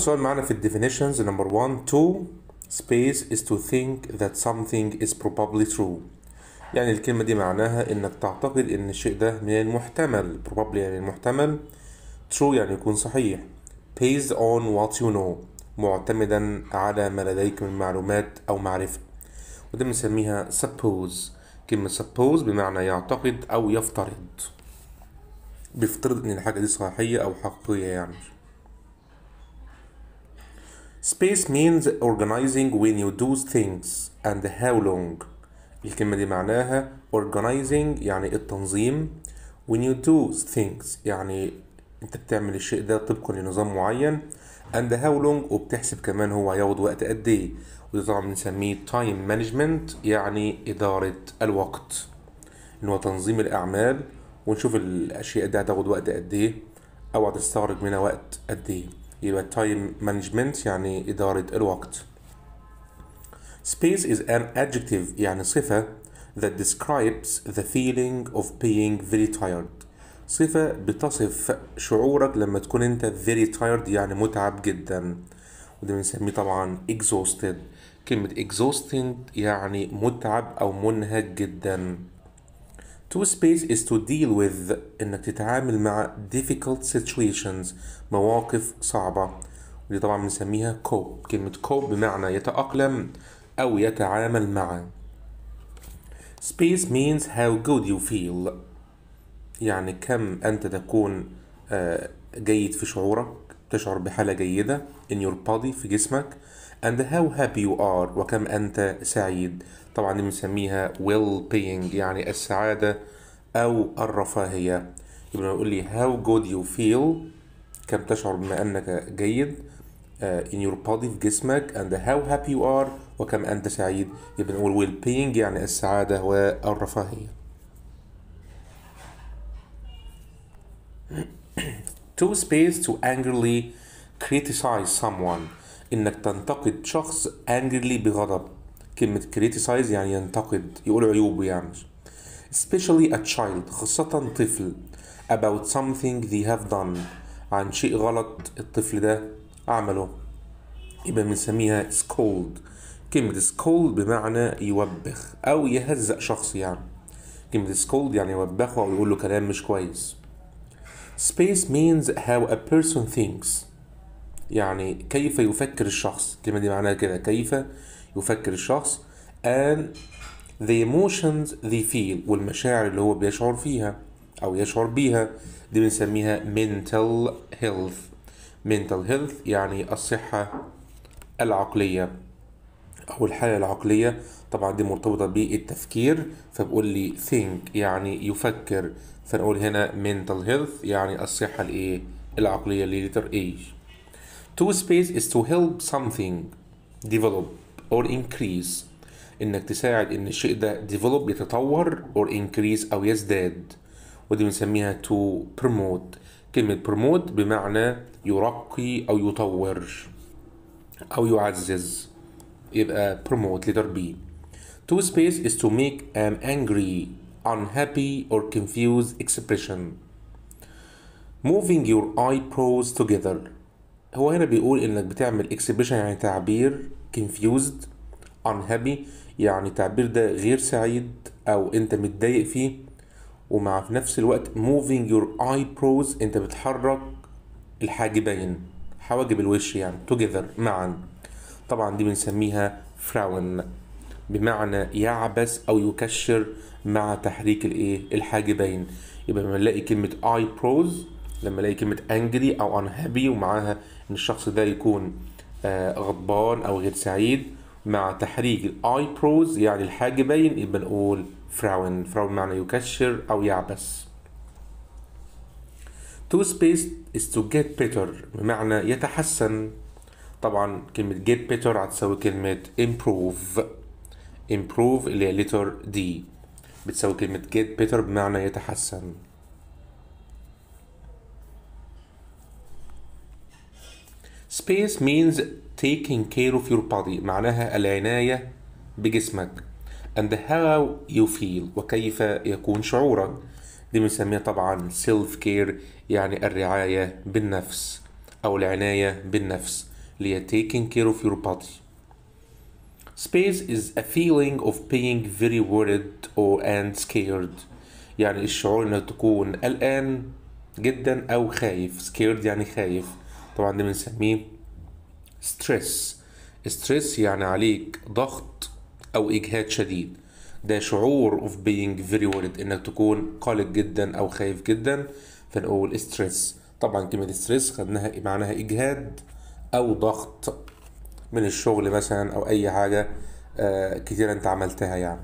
السؤال معنا في الديفينيشنز نمبر 1 تو space is to think that something is probably true يعني الكلمة دي معناها انك تعتقد ان الشيء ده من المحتمل probably يعني المحتمل true يعني يكون صحيح based on what you know معتمدا على ما لديك من معلومات او معرفة وده بنسميها suppose كلمة suppose بمعنى يعتقد او يفترض بيفترض ان الحاجة دي صحية او حقيقية يعني Space means organizing when you do things and how long الكلمة دي معناها organizing يعني التنظيم when you do things يعني انت بتعمل الشيء ده طبقا لنظام معين and how long وبتحسب كمان هو هياخد وقت قد ايه وده طبعا بنسميه time management يعني إدارة الوقت إن هو تنظيم الأعمال ونشوف الأشياء دي هتاخد وقت قد ايه أو هتستغرق منها وقت قد ايه يبقى time management يعني إدارة الوقت Space is an adjective يعني صفة that describes the feeling of being very tired صفة بتصف شعورك لما تكون انت very tired يعني متعب جدا وده بنسميه طبعا exhausted كلمة exhausting يعني متعب أو منهك جدا To space is to deal with إنك تتعامل مع difficult situations مواقف صعبة ودي طبعا بنسميها كوب كلمة كوب بمعنى يتأقلم أو يتعامل مع space means how good you feel يعني كم أنت تكون آه، جيد في شعورك تشعر بحالة جيدة in your body في جسمك and how happy you are وكم أنت سعيد طبعا دي بنسميها well being يعني السعادة أو الرفاهية يبقى يقول لي how good you feel كم تشعر بما أنك جيد in your body في جسمك and how happy you are وكم أنت سعيد يبقى نقول well being يعني السعادة والرفاهية to space to angrily criticize someone انك تنتقد شخص angrily بغضب كلمة criticize يعني ينتقد يقول عيوبه يعني especially a child خاصة طفل about something they have done عن شيء غلط الطفل ده عمله يبقى بنسميها سكولد كلمة سكولد بمعنى يوبخ أو يهزأ شخص يعني كلمة سكولد يعني يوبخه أو يقول له كلام مش كويس space means how a person thinks يعني كيف يفكر الشخص الكلمة دي معناها كده كيف يفكر الشخص and the emotions they feel والمشاعر اللي هو بيشعر فيها أو يشعر بيها دي بنسميها mental health mental health يعني الصحة العقلية أو الحالة العقلية طبعا دي مرتبطة بالتفكير فبقول لي think يعني يفكر فنقول هنا mental health يعني الصحة الإيه العقلية اللي لتر A to space is to help something develop or increase إنك تساعد إن الشيء ده develop يتطور or increase أو يزداد ودي بنسميها تو بروموت كلمة بروموت بمعنى يرقي أو يطور أو يعزز يبقى promote لتربية تو to space is to make an angry unhappy or confused expression moving your eyebrows together هو هنا بيقول انك بتعمل expression يعني تعبير confused unhappy يعني تعبير ده غير سعيد او انت متضايق فيه ومع في نفس الوقت moving your eyebrows انت بتحرك الحاجبين حواجب الوش يعني together معا طبعا دي بنسميها frown بمعنى يعبس او يكشر مع تحريك الايه الحاجبين يبقى لما نلاقي كلمه eyebrows لما نلاقي كلمه angry او unhappy ومعاها ان الشخص ده يكون آه، غضبان او غير سعيد مع تحريك الاي بروز يعني الحاجبين يبقى نقول فراون فراون بمعنى يكشر أو يعبس to space is to get better بمعنى يتحسن طبعا كلمة get better هتساوي كلمة improve improve اللي هي letter D بتساوي كلمة get better بمعنى يتحسن space means taking care of your body معناها العناية بجسمك and how you feel وكيف يكون شعورك دي بنسميها طبعا سيلف كير يعني الرعاية بالنفس أو العناية بالنفس اللي هي taking care of your body Space is a feeling of being very worried or and scared يعني الشعور انك تكون قلقان جدا او خايف scared يعني خايف طبعا ده بنسميه stress stress يعني عليك ضغط او اجهاد شديد ده شعور of being very worried انك تكون قلق جدا او خايف جدا فنقول stress طبعا كلمة stress خدناها معناها اجهاد او ضغط من الشغل مثلا او اي حاجة آه، كتيرة انت عملتها يعني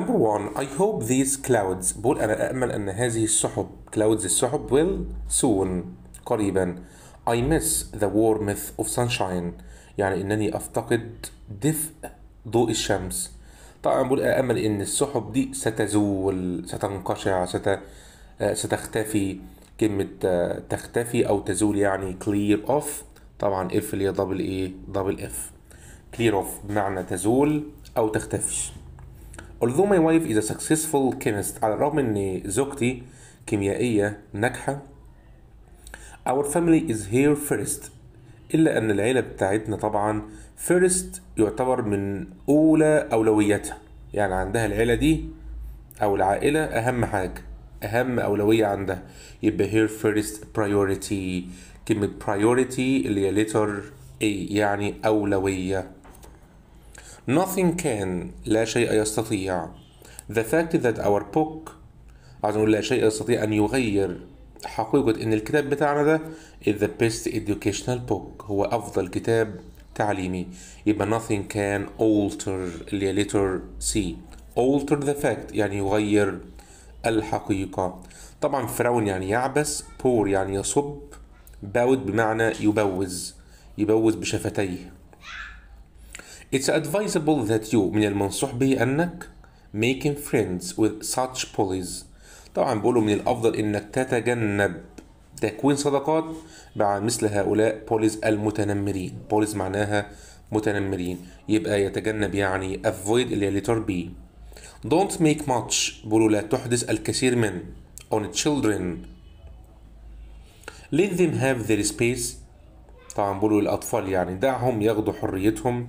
Number one, I hope these clouds بقول أنا أأمل أن هذه السحب clouds السحب will soon قريبا I miss the warmth of sunshine يعني إنني أفتقد دفء ضوء الشمس طبعا بقول أمل إن السحب دي ستزول ستنقشع ست... آه، ستختفي كلمة آه، تختفي أو تزول يعني clear off طبعا اف اللي هي دبل ايه دبل اف clear off بمعنى تزول أو تختفي Although my wife is a successful chemist على الرغم إن زوجتي كيميائية ناجحة our family is here first إلا أن العيلة بتاعتنا طبعا first يعتبر من أولى أولوياتها يعني عندها العيلة دي أو العائلة أهم حاجة أهم أولوية عندها يبقى here first priority كلمة priority اللي هي letter A يعني أولوية nothing can لا شيء يستطيع the fact that our book عايز نقول لا شيء يستطيع أن يغير حقيقة إن الكتاب بتاعنا ده is the best educational book هو أفضل كتاب تعليمي يبقى nothing can alter اللي هي letter C alter the fact يعني يغير الحقيقة طبعا فرعون يعني يعبس poor يعني يصب باود بمعنى يبوز يبوز بشفتيه It's advisable that you من المنصح به أنك making friends with such bullies طبعا بيقولوا من الافضل انك تتجنب تكوين صداقات مع مثل هؤلاء بوليز المتنمرين بوليز معناها متنمرين يبقى يتجنب يعني افويد اللي هي ليتر بي دونت ميك ماتش بيقولوا لا تحدث الكثير من on children let them have their space طبعا بيقولوا الأطفال يعني دعهم ياخدوا حريتهم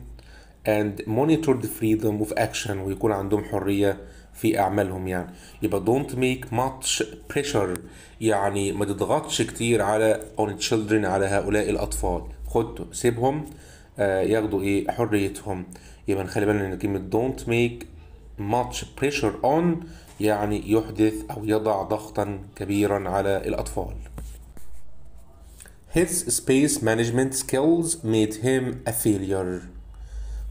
and monitor the freedom of action ويكون عندهم حرية في اعمالهم يعني يبقى don't make much pressure يعني ما تضغطش كتير على on children على هؤلاء الاطفال خد سيبهم آه ياخدوا ايه حريتهم يبقى نخلي بالنا ان كلمه don't make much pressure on يعني يحدث او يضع ضغطا كبيرا على الاطفال His space management skills made him a failure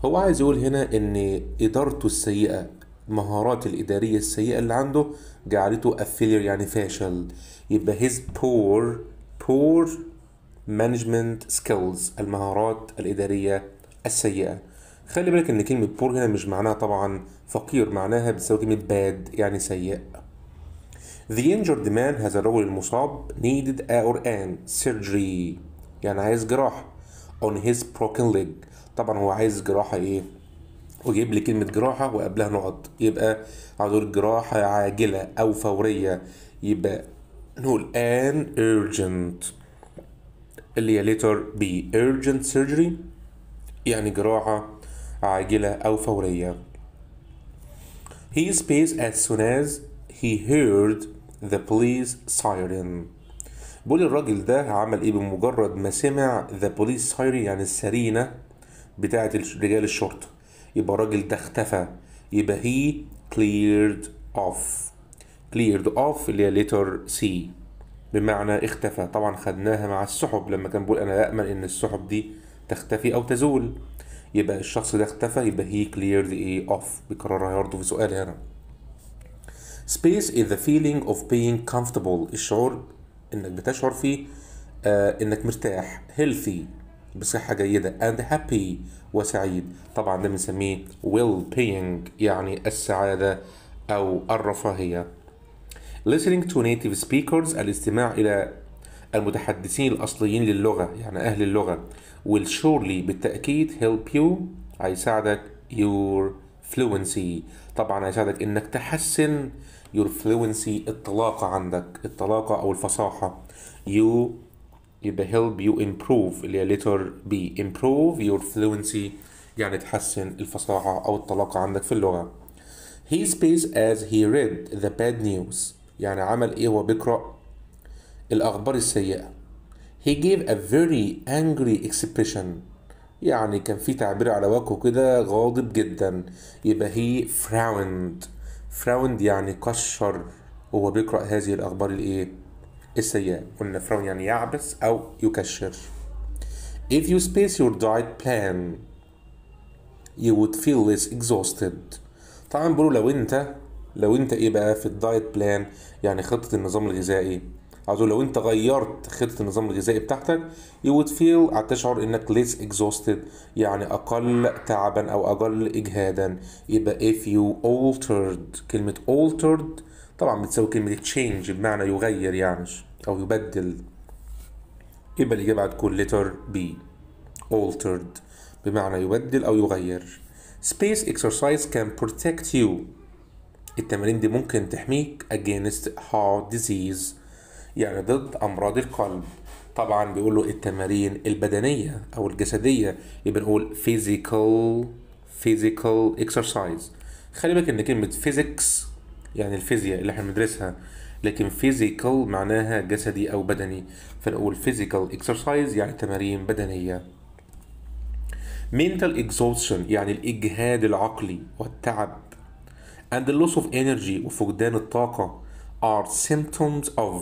هو عايز يقول هنا ان ادارته السيئه المهارات الإدارية السيئة اللي عنده جعلته أفيلير يعني فاشل يبقى his poor poor management skills المهارات الإدارية السيئة خلي بالك إن كلمة poor هنا مش معناها طبعا فقير معناها بتساوي كلمة bad يعني سيء The injured man هذا الرجل المصاب needed a or an surgery يعني عايز جراحة on his broken leg طبعا هو عايز جراحة ايه وجيب لي كلمة جراحة وقبلها نقط يبقى عاوز جراحة عاجلة أو فورية يبقى نقول an urgent اللي هي letter B urgent surgery يعني جراحة عاجلة أو فورية He space as soon as he heard the police siren بيقول الراجل ده عمل ايه بمجرد ما سمع the police siren يعني السرينة بتاعة رجال الشرطة يبقى الراجل ده اختفى يبقى he cleared off cleared off اللي هي letter C بمعنى اختفى طبعا خدناها مع السحب لما كان بيقول انا أأمل ان السحب دي تختفي او تزول يبقى الشخص ده اختفى يبقى he cleared a off بيكررها برضه في سؤال هنا space is the feeling of being comfortable الشعور انك بتشعر فيه آه انك مرتاح healthy بصحة جيدة and happy وسعيد طبعا ده بنسميه ويل being يعني السعادة أو الرفاهية listening to native speakers الاستماع إلى المتحدثين الأصليين للغة يعني أهل اللغة will surely بالتأكيد help you هيساعدك your fluency طبعا هيساعدك إنك تحسن your fluency الطلاقة عندك الطلاقة أو الفصاحة you يبقى help you improve اللي هي letter B improve your fluency يعني تحسن الفصاحة أو الطلاقة عندك في اللغة he speaks as he read the bad news يعني عمل إيه هو بيقرأ الأخبار السيئة he gave a very angry expression يعني كان في تعبير على وجهه كده غاضب جدا يبقى he frowned frowned يعني كشر وهو بيقرأ هذه الأخبار الإيه السيئة قلنا frown يعني يعبس أو يكشر If you space your diet plan you would feel less exhausted طبعا بيقولوا لو انت لو انت ايه بقى في الدايت بلان يعني خطة النظام الغذائي عاوز لو انت غيرت خطة النظام الغذائي بتاعتك you would feel هتشعر انك less exhausted يعني اقل تعبا او اقل اجهادا يبقى if you altered كلمة altered طبعا بتساوي كلمة تشينج بمعنى يغير يعني أو يبدل يبقى الإجابة هتكون letter B altered بمعنى يبدل أو يغير space exercise can protect you التمارين دي ممكن تحميك against heart disease يعني ضد أمراض القلب طبعا بيقولوا التمارين البدنية أو الجسدية يبقى نقول physical physical exercise خلي بالك إن كلمة physics يعني الفيزياء اللي احنا بندرسها لكن فيزيكال معناها جسدي او بدني فنقول فيزيكال اكسرسايز يعني تمارين بدنيه mental exhaustion يعني الإجهاد العقلي والتعب and the loss of energy وفقدان الطاقة are symptoms of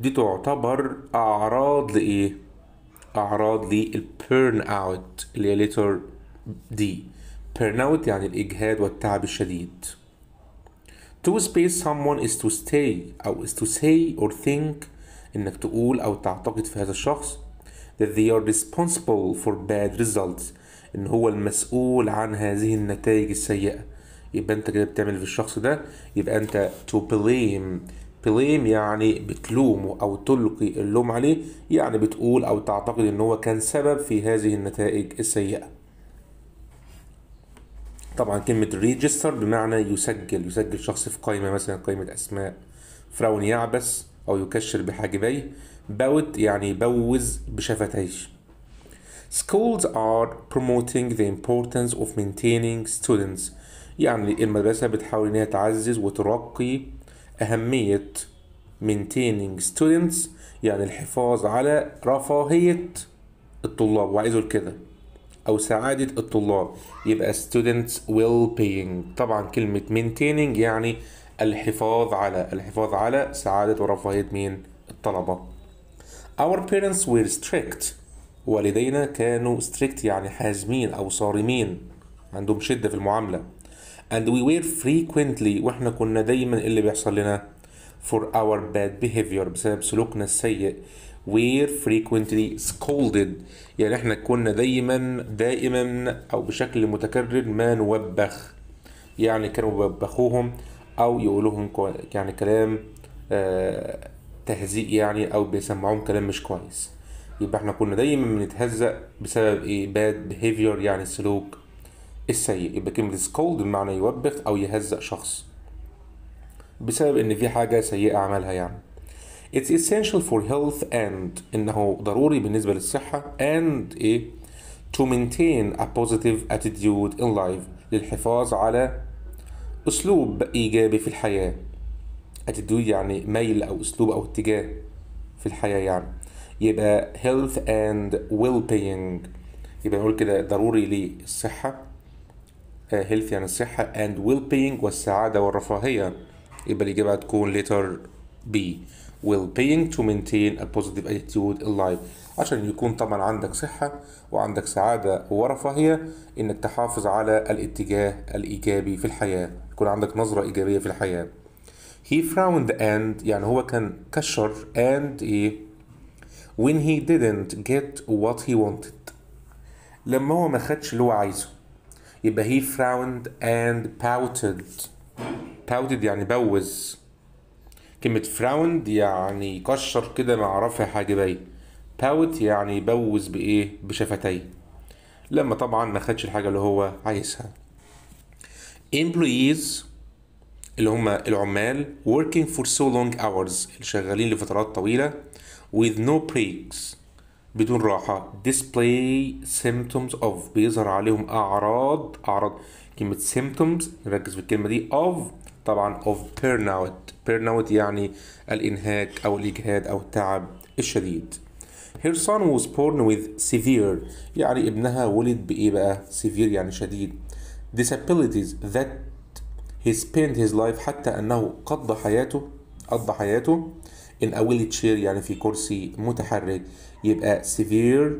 دي تعتبر أعراض لإيه؟ أعراض للبيرن اوت اللي هي letter D بيرن اوت يعني الإجهاد والتعب الشديد to space someone is to stay أو is to say or think إنك تقول أو تعتقد في هذا الشخص that they are responsible for bad results إن هو المسؤول عن هذه النتائج السيئة يبقى أنت كده بتعمل في الشخص ده يبقى أنت to blame blame يعني بتلومه أو تلقي اللوم عليه يعني بتقول أو تعتقد إن هو كان سبب في هذه النتائج السيئة طبعا كلمة ريجستر بمعنى يسجل يسجل شخص في قائمة مثلا قائمة أسماء فرعون يعبس أو يكشر بحاجبيه بوت يعني يبوز بشفتيه Schools are promoting the importance of maintaining students يعني المدرسة بتحاول إنها تعزز وترقي أهمية maintaining students يعني الحفاظ على رفاهية الطلاب وعايزه كده او سعاده الطلاب يبقى students well paying طبعا كلمه maintaining يعني الحفاظ على الحفاظ على سعاده ورفاهيه مين الطلبه our parents were strict والدينا كانوا strict يعني حازمين او صارمين عندهم شده في المعامله and we were frequently واحنا كنا دايما إيه اللي بيحصل لنا for our bad behavior بسبب سلوكنا السيء were frequently scolded يعني احنا كنا دايما دائما او بشكل متكرر ما نوبخ يعني كانوا بيوبخوهم او يقولوهم يعني كلام آه تهزيء يعني او بيسمعوهم كلام مش كويس يبقى احنا كنا دايما بنتهزأ بسبب ايه باد behavior يعني السلوك السيء يبقى كلمة scold بمعنى يوبخ او يهزأ شخص بسبب ان في حاجة سيئة عملها يعني It's essential for health and إنه ضروري بالنسبة للصحة and إيه to maintain a positive attitude in life للحفاظ على أسلوب إيجابي في الحياة attitude يعني ميل أو أسلوب أو اتجاه في الحياة يعني يبقى health and well-being يبقى نقول كده ضروري للصحة آه، health يعني الصحة and well-being والسعادة والرفاهية يبقى الإجابة هتكون letter B will paying to maintain a positive attitude in life عشان يكون طبعا عندك صحة وعندك سعادة ورفاهية انك تحافظ على الاتجاه الايجابي في الحياة يكون عندك نظرة ايجابية في الحياة he frowned and يعني هو كان كشر and ايه when he didn't get what he wanted لما هو ما خدش اللي هو عايزه يبقى he frowned and pouted pouted يعني بوز كلمة فراوند يعني يكشر كده مع رفع حاجبيه باوت يعني يبوز بإيه بشفتيه لما طبعا ما خدش الحاجة اللي هو عايزها employees اللي هم العمال working for so long hours اللي شغالين لفترات طويلة with no breaks بدون راحة display symptoms of بيظهر عليهم أعراض أعراض كلمة symptoms نركز في الكلمة دي of طبعا of burnout burnout يعني الإنهاك أو الإجهاد أو التعب الشديد Her son was born with severe يعني ابنها ولد بإيه بقى severe يعني شديد disabilities that he spent his life حتى أنه قضى حياته قضى حياته in a wheelchair يعني في كرسي متحرك يبقى severe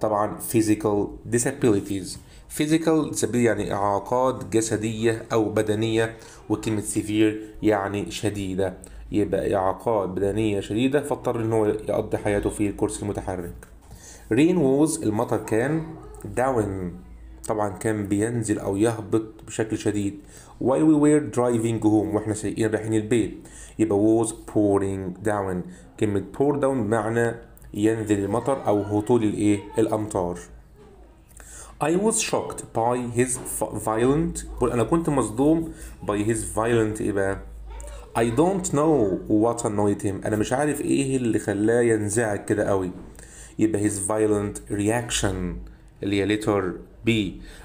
طبعا physical disabilities physical سبيل يعني إعاقات جسدية أو بدنية وكلمة severe يعني شديدة يبقى إعاقات بدنية شديدة فاضطر إن هو يقضي حياته في الكرسي المتحرك رين ووز المطر كان داون طبعا كان بينزل او يهبط بشكل شديد while we were driving home واحنا سايقين رايحين البيت يبقى was pouring down كلمة pour down بمعنى ينزل المطر او هطول الايه الامطار I was shocked by his violent أنا كنت مصدوم by his violent إيه بقى؟ I don't know what annoyed him أنا مش عارف إيه اللي خلاه ينزعج كده قوي يبقى his violent reaction اللي هي letter B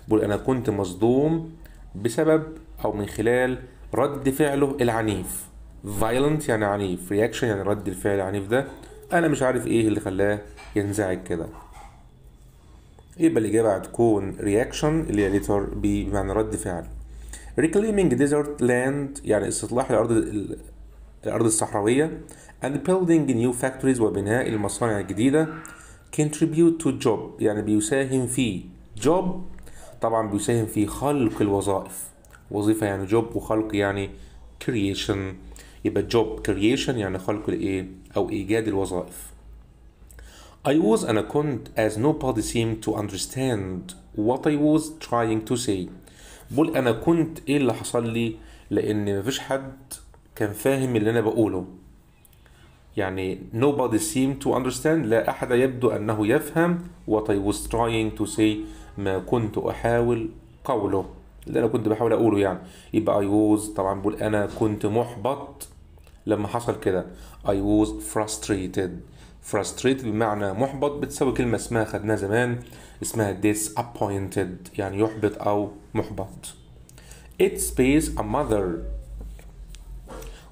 بقول أنا كنت مصدوم بسبب أو من خلال رد فعله العنيف violent يعني عنيف reaction يعني رد الفعل العنيف ده أنا مش عارف إيه اللي خلاه ينزعج كده يبقى الإجابة هتكون reaction اللي هي letter B بمعنى رد فعل reclaiming desert land يعني استصلاح الأرض الأرض الصحراوية and building new factories وبناء المصانع الجديدة contribute to job يعني بيساهم في job طبعا بيساهم في خلق الوظائف وظيفة يعني job وخلق يعني creation يبقى job creation يعني خلق الايه او ايجاد الوظائف I was and I couldn't as nobody seemed to understand what I was trying to say بقول أنا كنت إيه اللي حصل لي لأن مفيش حد كان فاهم اللي أنا بقوله يعني nobody seemed to understand لا أحد يبدو أنه يفهم what I was trying to say ما كنت أحاول قوله اللي أنا كنت بحاول أقوله يعني يبقى I was طبعا بقول أنا كنت محبط لما حصل كده I was frustrated frustrated بمعنى محبط بتساوي كلمة اسمها خدناها زمان اسمها disappointed يعني يحبط أو محبط It pays a mother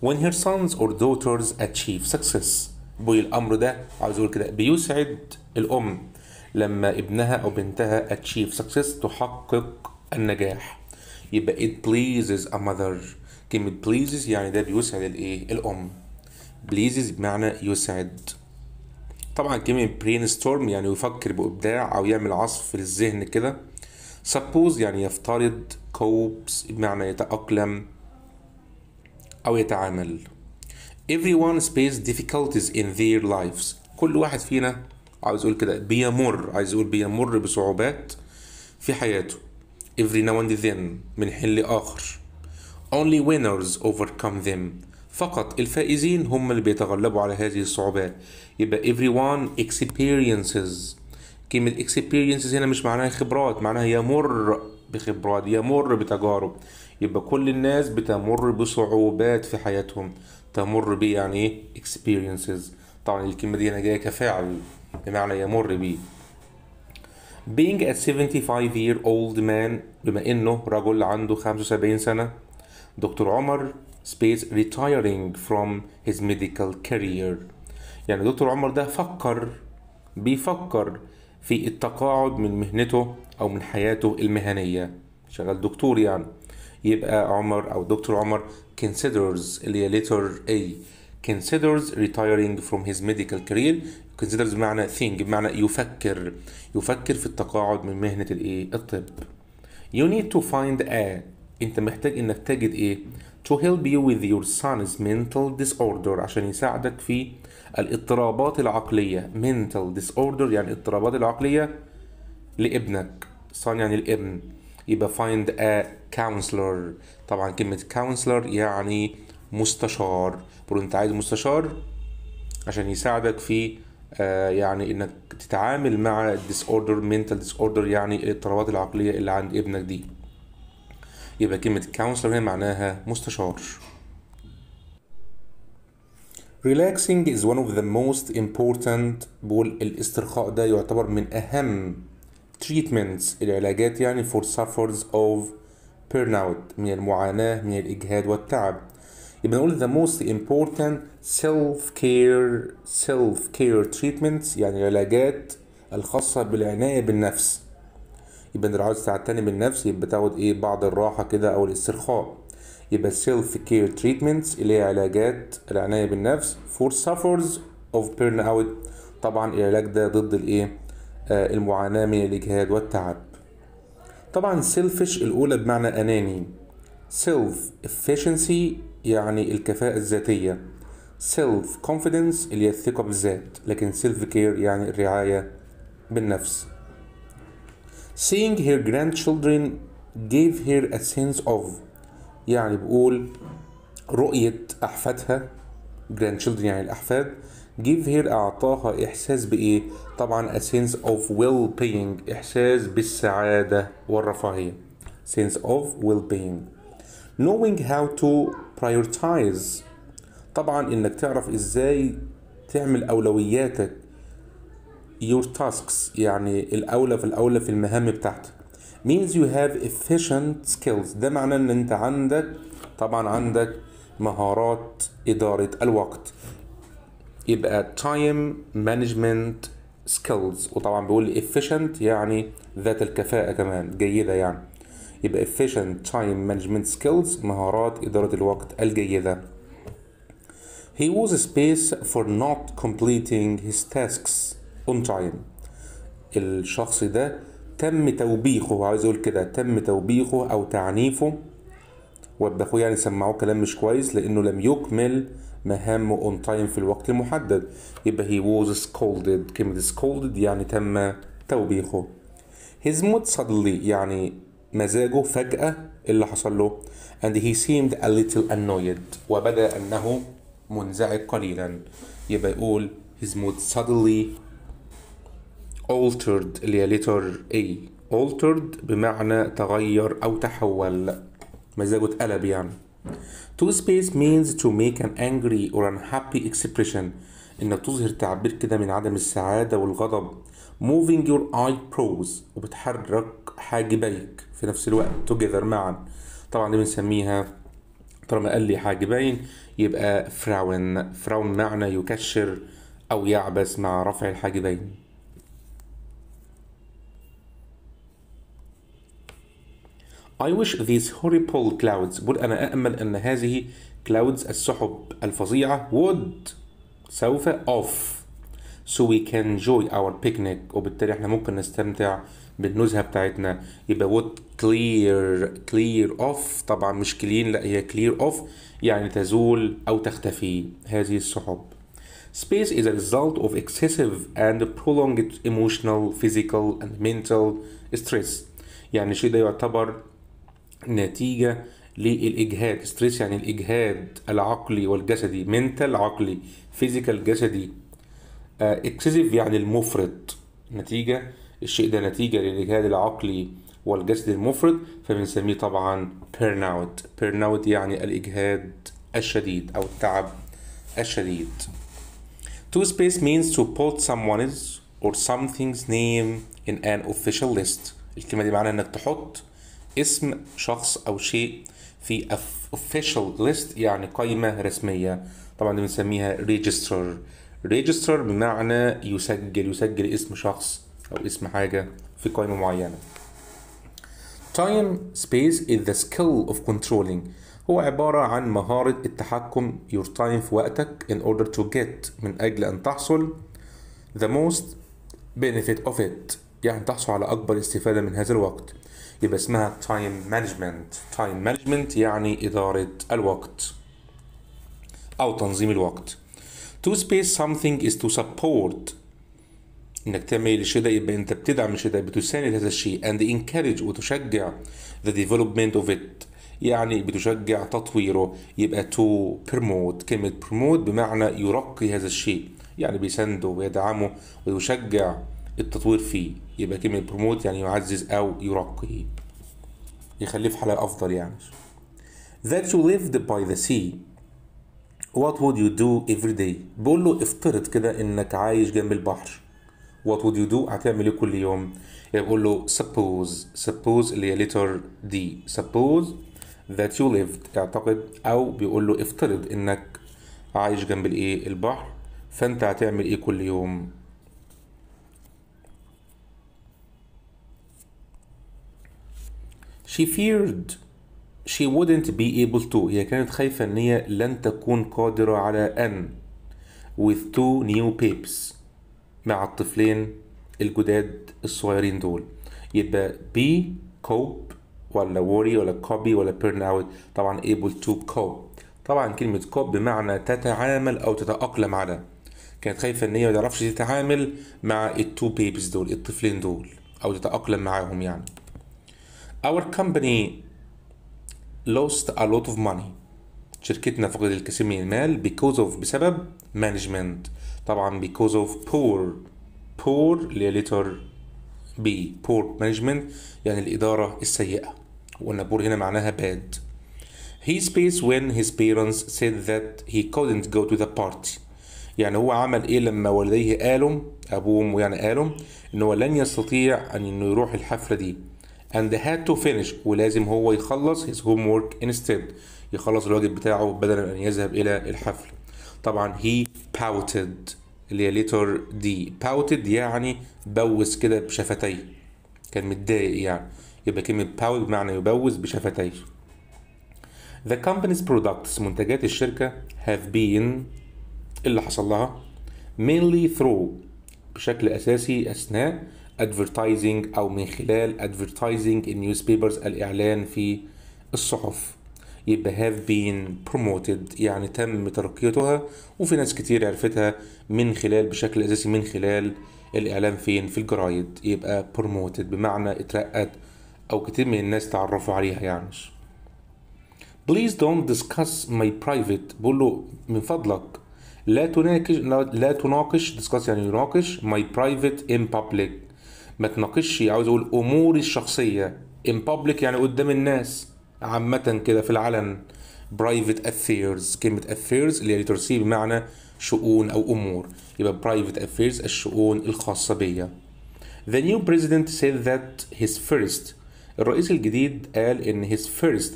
when her sons or daughters achieve success الأمر ده عاوز أقول كده بيسعد الأم لما ابنها أو بنتها achieve success تحقق النجاح يبقى it pleases a mother كلمة pleases يعني ده بيسعد الإيه الأم pleases بمعنى يسعد طبعا كلمة برين ستورم يعني يفكر بإبداع أو يعمل عصف للذهن كده سبوز يعني يفترض كوبس بمعنى يتأقلم أو يتعامل everyone space difficulties in their lives كل واحد فينا عايز يقول كده بيمر عايز يقول بيمر بصعوبات في حياته every now and then من حين لآخر only winners overcome them فقط الفائزين هم اللي بيتغلبوا على هذه الصعوبات يبقى everyone experiences كلمة experiences هنا مش معناها خبرات معناها يمر بخبرات يمر بتجارب يبقى كل الناس بتمر بصعوبات في حياتهم تمر بيه يعني ايه experiences طبعا الكلمة دي هنا جاية كفاعل بمعنى يمر بيه being a 75 year old man بما انه رجل عنده 75 سنة دكتور عمر space retiring from his medical career يعني دكتور عمر ده فكر بيفكر في التقاعد من مهنته أو من حياته المهنية شغال دكتور يعني يبقى عمر أو دكتور عمر considers اللي هي letter A considers retiring from his medical career considers بمعنى think بمعنى يفكر يفكر في التقاعد من مهنة الايه الطب you need to find a انت محتاج انك تجد ايه to help you with your son's mental disorder عشان يساعدك في الاضطرابات العقلية mental disorder يعني الاضطرابات العقلية لابنك son يعني الابن يبقى find a counselor طبعا كلمة counselor يعني مستشار بقول انت عايز مستشار عشان يساعدك في آه يعني انك تتعامل مع disorder mental disorder يعني الاضطرابات العقلية اللي عند ابنك دي يبقى كلمة counselor هنا معناها مستشار Relaxing is one of the most important بقول الاسترخاء ده يعتبر من أهم treatments العلاجات يعني for sufferers of burnout من المعاناة من الإجهاد والتعب يبقى نقول the most important self care self care treatments يعني العلاجات الخاصة بالعناية بالنفس يبقى انت عاوز تعتني من النفس يبقى تاخد ايه بعض الراحة كده او الاسترخاء يبقى سيلف كير تريتمنتس اللي هي علاجات العناية بالنفس فور sufferers اوف بيرن اوت طبعا العلاج ده ضد الايه آه المعاناة من الاجهاد والتعب طبعا سيلفش الاولى بمعنى اناني سيلف efficiency يعني الكفاءة الذاتية سيلف confidence اللي هي الثقة بالذات لكن سيلف كير يعني الرعاية بالنفس Seeing her grandchildren gave her a sense of يعني بقول رؤية أحفادها grandchildren يعني الأحفاد give her أعطاها إحساس بإيه؟ طبعا a sense of well-being إحساس بالسعادة والرفاهية sense of well-being knowing how to prioritize طبعا إنك تعرف إزاي تعمل أولوياتك your tasks يعني الأولى في الأولى في المهام بتاعتك means you have efficient skills ده معناه ان انت عندك طبعا عندك مهارات إدارة الوقت يبقى time management skills وطبعا بيقول efficient يعني ذات الكفاءة كمان جيدة يعني يبقى efficient time management skills مهارات إدارة الوقت الجيدة He was a space for not completing his tasks اون تايم الشخص ده تم توبيخه عايز اقول كده تم توبيخه او تعنيفه وبخوه يعني سمعوه كلام مش كويس لانه لم يكمل مهامه اون تايم في الوقت المحدد يبقى he was scolded كلمة scolded يعني تم توبيخه his mood suddenly يعني مزاجه فجأة اللي حصل له and he seemed a little annoyed وبدأ أنه منزعج قليلا يبقى يقول his mood suddenly altered اللي هي letter A altered بمعنى تغير أو تحول مزاجه اتقلب يعني to space means to make an angry or unhappy expression إنك تظهر تعبير كده من عدم السعادة والغضب moving your eyebrows وبتحرك حاجبيك في نفس الوقت together معا طبعا دي بنسميها طالما قال لي حاجبين يبقى فراون فراون معنى يكشر أو يعبس مع رفع الحاجبين I wish these horrible clouds would أنا أأمل أن هذه clouds السحب الفظيعة would سوف off so we can enjoy our picnic وبالتالي احنا ممكن نستمتع بالنزهة بتاعتنا يبقى would clear clear off طبعا مش clean لا هي clear off يعني تزول أو تختفي هذه السحب Space is a result of excessive and prolonged emotional, physical and mental stress يعني شيء ده يعتبر نتيجه للاجهاد ستريس يعني الاجهاد العقلي والجسدي منتال عقلي فيزيكال جسدي اكسسيف آه، يعني المفرط نتيجه الشيء ده نتيجه للاجهاد العقلي والجسدي المفرط فبنسميه طبعا بيرن اوت بيرن اوت يعني الاجهاد الشديد او التعب الشديد to space means to put someone's or something's name in an official list الكلمه دي معناها انك تحط اسم شخص أو شيء في official list يعني قائمة رسمية طبعا دي بنسميها register register بمعنى يسجل يسجل اسم شخص أو اسم حاجة في قائمة معينة time space is the skill of controlling هو عبارة عن مهارة التحكم your time في وقتك in order to get من أجل أن تحصل the most benefit of it يعني تحصل على أكبر استفادة من هذا الوقت يبقى اسمها تايم مانجمنت تايم مانجمنت يعني إدارة الوقت أو تنظيم الوقت to space something is to support انك تعمل الشيء ده يبقى انت بتدعم الشيء ده بتساند هذا الشيء and encourage وتشجع the development of it يعني بتشجع تطويره يبقى to promote كلمة promote بمعنى يرقي هذا الشيء يعني بيسنده ويدعمه ويشجع التطوير فيه يبقى كلمة بروموت يعني يعزز أو يرقي يخليه في حالة أفضل يعني that you lived by the sea what would you do every day بقول له افترض كده انك عايش جنب البحر what would you do هتعمل ايه كل يوم يقول له suppose suppose اللي هي letter D suppose that you lived اعتقد او بيقول له افترض انك عايش جنب الايه البحر فانت هتعمل ايه كل يوم she feared she wouldn't be able to هي كانت خايفة ان هي لن تكون قادرة على ان with two new babes مع الطفلين الجداد الصغيرين دول يبقى be cope ولا worry ولا copy ولا burn out طبعا able to cope طبعا كلمة cope بمعنى تتعامل أو تتأقلم على كانت خايفة إن هي ما تعرفش تتعامل مع التو بيبس دول الطفلين دول أو تتأقلم معاهم يعني Our company lost a lot of money شركتنا فقدت الكثير من المال because of بسبب management طبعا because of poor poor اللي letter B poor management يعني الإدارة السيئة وقلنا poor هنا معناها bad He space when his parents said that he couldn't go to the party يعني هو عمل ايه لما والديه قالوا ابوه يعني قالوا ان هو لن يستطيع ان انه يروح الحفله دي and had to finish ولازم هو يخلص his homework instead يخلص الواجب بتاعه بدلا من أن يذهب إلى الحفل طبعا he pouted اللي هي letter D pouted يعني بوس كده بشفتيه كان متضايق يعني يبقى كلمة pout بمعنى يبوس بشفتيه The company's products منتجات الشركة have been اللي حصل لها mainly through بشكل أساسي أثناء ادفرتايزنج او من خلال ادفرتايزنج النيوز بيبرز الاعلان في الصحف يبقى هاف بين بروموتد يعني تم ترقيتها وفي ناس كتير عرفتها من خلال بشكل اساسي من خلال الاعلان فين في الجرايد يبقى بروموتد بمعنى اترقت او كتير من الناس تعرفوا عليها يعني Please don't discuss my private بقول له من فضلك لا تناقش لا, لا تناقش discuss يعني يناقش my private in public ما تناقشش عاوز اقول اموري الشخصيه ان public يعني قدام الناس عامه كده في العلن برايفت افيرز كلمه افيرز اللي هي ترسيه بمعنى شؤون او امور يبقى برايفت افيرز الشؤون الخاصه بيا The new president said that his first الرئيس الجديد قال ان his first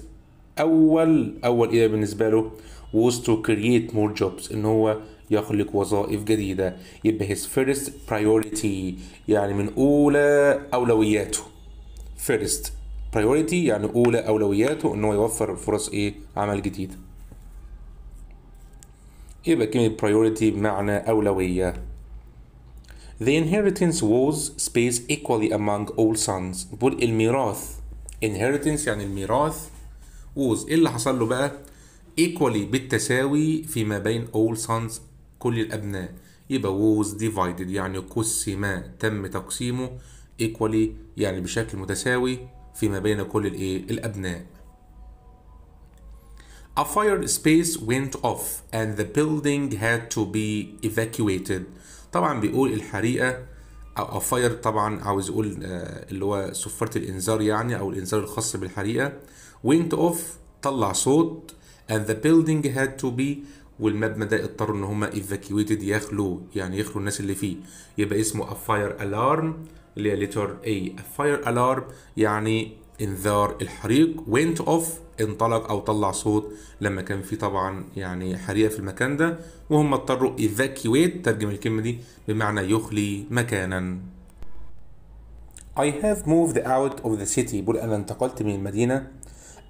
اول اول ايه بالنسبه له was to create more jobs ان هو يخلق وظائف جديدة يبقى his first priority يعني من أولى أولوياته first priority يعني أولى أولوياته إن هو يوفر فرص إيه عمل جديد يبقى كلمة priority بمعنى أولوية The inheritance was space equally among all sons بقول الميراث inheritance يعني الميراث was إيه اللي حصل له بقى equally بالتساوي فيما بين all sons كل الأبناء يبقى was divided يعني قسم تم تقسيمه equally يعني بشكل متساوي فيما بين كل الايه الأبناء A fire space went off and the building had to be evacuated. طبعا بيقول الحريقة أو a fire طبعا عاوز يقول آه، اللي هو صفارة الإنذار يعني أو الإنذار الخاص بالحريقة went off طلع صوت and the building had to be والمبنى ده اضطروا ان هم ايفاكيويتد يخلوا يعني يخلوا الناس اللي فيه يبقى اسمه افاير الارم اللي هي ليتر اي افاير الارم يعني انذار الحريق وينت اوف انطلق او طلع صوت لما كان في طبعا يعني حريقه في المكان ده وهم اضطروا ايفاكيويت ترجم الكلمه دي بمعنى يخلي مكانا I have moved out of the city بقول انا انتقلت من المدينه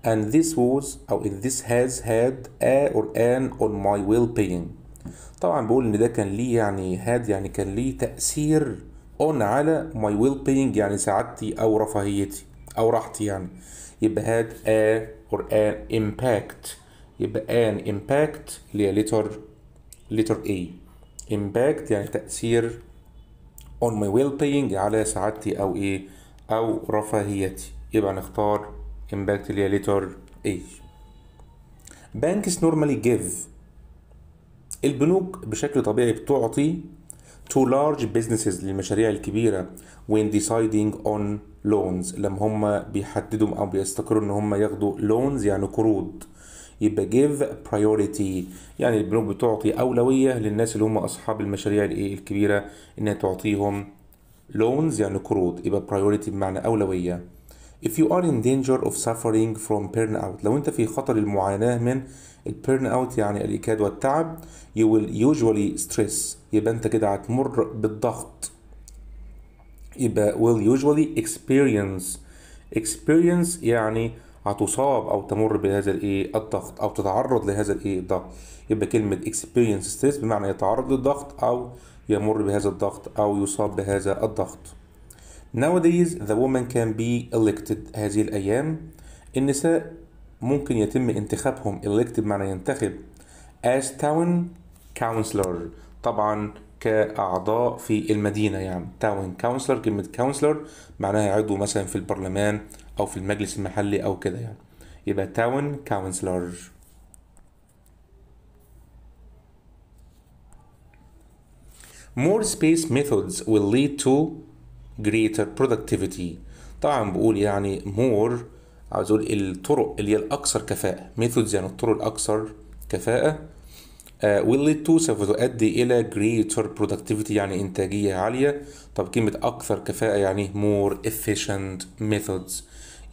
and this was أو in this has had a or an on my well being طبعا بقول إن ده كان ليه يعني had يعني كان ليه تأثير on على my well being يعني سعادتي أو رفاهيتي أو راحتي يعني يبقى had a or an impact يبقى an impact اللي هي letter letter A impact يعني تأثير on my well being على سعادتي أو إيه أو رفاهيتي يبقى نختار ليتر A banks normally give البنوك بشكل طبيعي بتعطي to large businesses للمشاريع الكبيرة when deciding on loans لما هم بيحددوا أو بيستقروا إن هم ياخدوا loans يعني قروض يبقى give priority يعني البنوك بتعطي أولوية للناس اللي هم أصحاب المشاريع الإيه الكبيرة إنها تعطيهم loans يعني قروض يبقى priority بمعنى أولوية if you are in danger of suffering from burnout لو انت في خطر المعاناة من البيرن اوت يعني الاكاد والتعب you will usually stress يبقى انت كده هتمر بالضغط يبقى will usually experience experience يعني هتصاب او تمر بهذا الايه الضغط او تتعرض لهذا الايه الضغط يبقى كلمه experience stress بمعنى يتعرض للضغط او يمر بهذا الضغط او يصاب بهذا الضغط Nowadays the woman can be elected هذه الأيام النساء ممكن يتم انتخابهم elected معنى ينتخب as town councillor طبعا كأعضاء في المدينة يعني town councillor كلمة councilor معناها عضو مثلا في البرلمان أو في المجلس المحلي أو كده يعني يبقى town councillor More space methods will lead to greater productivity طبعا بقول يعني more عاوز اقول الطرق اللي هي الاكثر كفاءه methods يعني الطرق الاكثر كفاءه uh, will lead to سوف تؤدي الى greater productivity يعني انتاجيه عاليه طب كلمه اكثر كفاءه يعني more efficient methods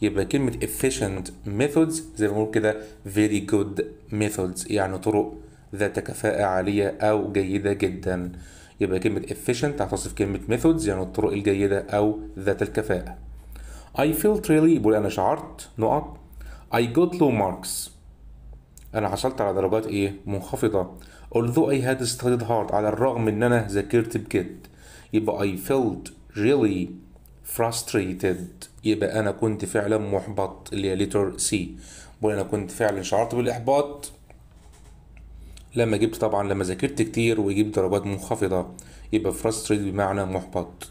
يبقى كلمة efficient methods زي ما بنقول كده very good methods يعني طرق ذات كفاءة عالية أو جيدة جدا يبقى كلمة efficient هتصف كلمة methods يعني الطرق الجيدة أو ذات الكفاءة I felt really بقول أنا شعرت نقط I got low marks أنا حصلت على درجات إيه منخفضة although I had studied hard على الرغم إن أنا ذاكرت بجد يبقى I felt really frustrated يبقى أنا كنت فعلا محبط اللي هي letter C بقول أنا كنت فعلا شعرت بالإحباط لما جبت طبعا لما ذاكرت كتير وجبت درجات منخفضة يبقى frustrated بمعنى محبط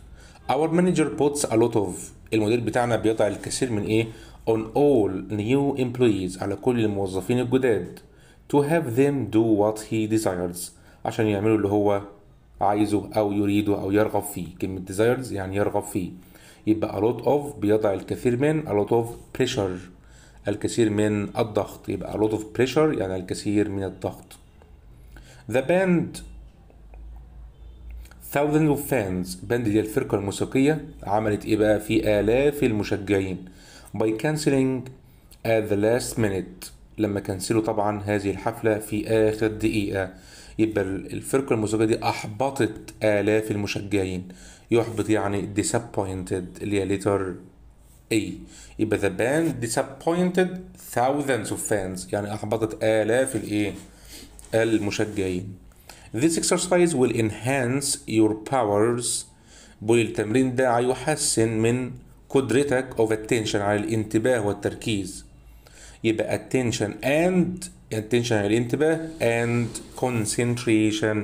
Our manager puts a lot of المدير بتاعنا بيضع الكثير من ايه on all new employees على كل الموظفين الجداد to have them do what he desires عشان يعملوا اللي هو عايزه او يريده او يرغب فيه كلمة desires يعني يرغب فيه يبقى a lot of بيضع الكثير من a lot of pressure الكثير من الضغط يبقى a lot of pressure يعني الكثير من الضغط ذا باند Thousands of Fans باند دي الفرقة الموسيقية عملت ايه بقى في آلاف المشجعين by canceling at the last minute لما كنسلوا طبعا هذه الحفلة في آخر دقيقة يبقى الفرقة الموسيقية دي أحبطت آلاف المشجعين يحبط يعني disappointed اللي هي letter A يبقى the band disappointed thousands of fans يعني أحبطت آلاف الإيه المشجعين This exercise will enhance your powers والتمرين ده هيحسن من قدرتك of attention على الانتباه والتركيز يبقى attention and attention على الانتباه and concentration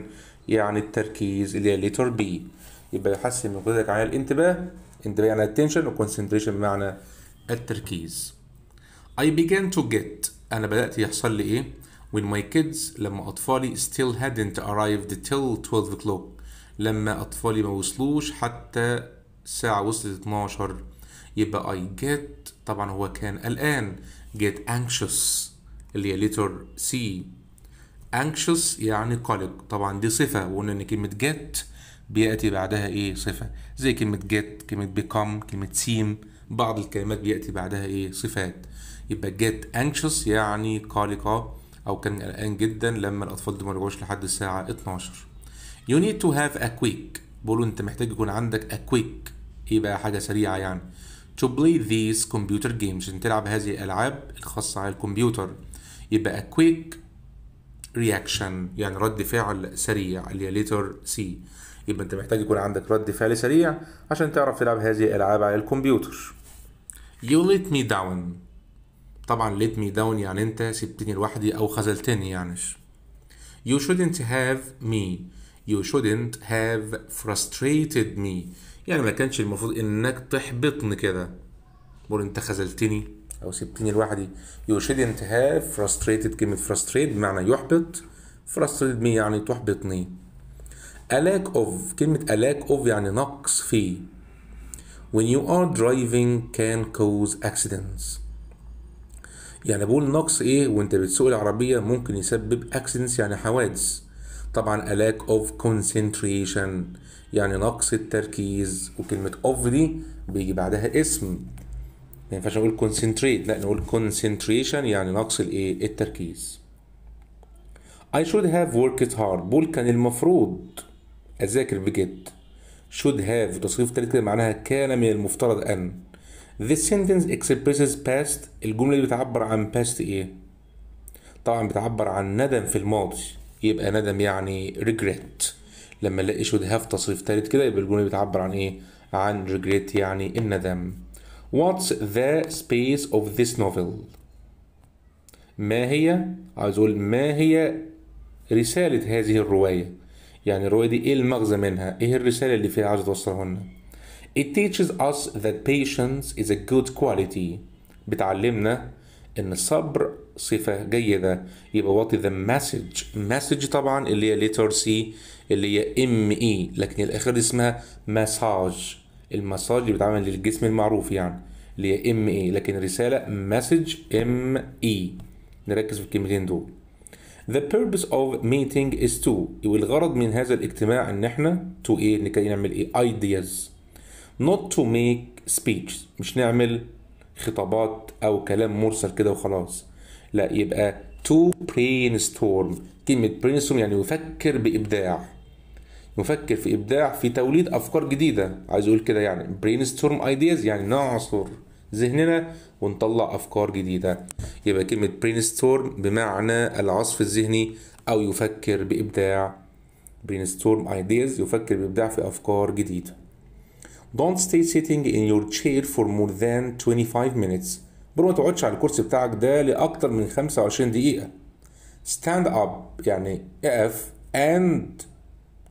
يعني التركيز اللي هي letter B يبقى يحسن من قدرتك على الانتباه انتباه يعني attention concentration بمعنى التركيز I began to get أنا بدأت يحصل لي إيه؟ when my kids لما أطفالي still hadn't arrived till 12 o'clock لما أطفالي ما وصلوش حتى الساعة وصلت 12 يبقى I get طبعا هو كان الآن get anxious اللي هي letter C anxious يعني قلق طبعا دي صفة وقلنا إن كلمة get بيأتي بعدها إيه صفة زي كلمة get كلمة become كلمة seem بعض الكلمات بيأتي بعدها إيه صفات يبقى get anxious يعني قلقة أو كان قلقان جدا لما الأطفال دول ما رجعوش لحد الساعة 12 You need to have a quick بقولوا أنت محتاج يكون عندك a quick إيه بقى حاجة سريعة يعني To play these computer games عشان تلعب هذه الألعاب الخاصة على الكمبيوتر يبقى a quick reaction يعني رد فعل سريع اللي هي letter C يبقى انت محتاج يكون عندك رد فعل سريع عشان تعرف تلعب هذه الالعاب على الكمبيوتر You let me down طبعا let me down يعني انت سبتني لوحدي او خذلتني يعني You shouldn't have me You shouldn't have frustrated me يعني ما كانش المفروض انك تحبطني كده بقول انت خذلتني او سبتني لوحدي You shouldn't have frustrated كلمة frustrated بمعنى يحبط frustrated me يعني تحبطني A lack of كلمة a lack of يعني نقص في When you are driving can cause accidents يعني بقول نقص ايه وانت بتسوق العربيه ممكن يسبب اكسيدنتس يعني حوادث طبعا الاك اوف كونسنتريشن يعني نقص التركيز وكلمه اوف دي بيجي بعدها اسم ما ينفعش نقول كونسنتريت لا نقول كونسنتريشن يعني نقص الايه التركيز I should have worked hard بول كان المفروض اذاكر بجد should have تصريف تالت كده معناها كان من المفترض ان This sentence expresses past الجملة دي بتعبر عن past إيه؟ طبعا بتعبر عن ندم في الماضي يبقى ندم يعني regret لما الاقي should have تصريف تالت كده يبقى الجملة بتعبر عن إيه؟ عن regret يعني الندم What's the space of this novel؟ ما هي عايز أقول ما هي رسالة هذه الرواية؟ يعني الرواية دي إيه المغزى منها؟ إيه الرسالة اللي فيها عايز توصلها لنا؟ It teaches us that patience is a good quality. بتعلمنا إن الصبر صفة جيدة يبقى what is the message message طبعا اللي هي letter C اللي هي M E لكن الأخير اسمها مساج المساج اللي بيتعمل للجسم المعروف يعني اللي هي M E لكن رسالة message M E نركز في الكلمتين دول The purpose of meeting is to والغرض من هذا الاجتماع ان احنا to ايه نعمل ايه ideas not to make speech مش نعمل خطابات او كلام مرسل كده وخلاص لا يبقى to brainstorm كلمة brainstorm يعني يفكر بإبداع يفكر في إبداع في توليد أفكار جديدة عايز أقول كده يعني brainstorm ideas يعني نعصر ذهننا ونطلع أفكار جديدة يبقى كلمة brainstorm بمعنى العصف الذهني أو يفكر بإبداع brainstorm ideas يفكر بإبداع في أفكار جديدة Don't stay sitting in your chair for more than 25 minutes برو ما تقعدش على الكرسي بتاعك ده لأكتر من 25 دقيقة Stand up يعني اقف and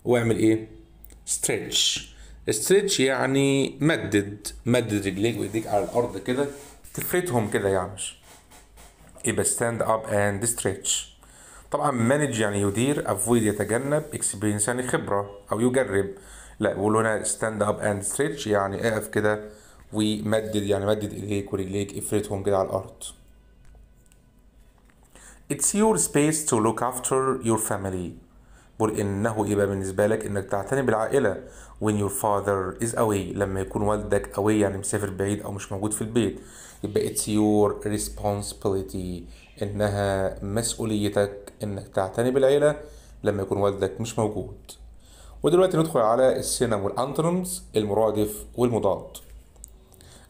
واعمل ايه؟ stretch stretch يعني مدد مدد رجليك وايديك على الارض كده تفردهم كده يعني يبقى stand up and stretch طبعا manage يعني يدير avoid يتجنب experience يعني خبرة أو يجرب لا بيقولوا هنا ستاند اب اند ستريتش يعني اقف كده ومدد يعني مدد ايديك ورجليك افردهم كده على الارض It's your space to look after your family بقول انه يبقى بالنسبه لك انك تعتني بالعائله when your father is away لما يكون والدك away يعني مسافر بعيد او مش موجود في البيت يبقى it's your responsibility انها مسؤوليتك انك تعتني بالعيله لما يكون والدك مش موجود ودلوقتي ندخل على السينم والانترمز المرادف والمضاد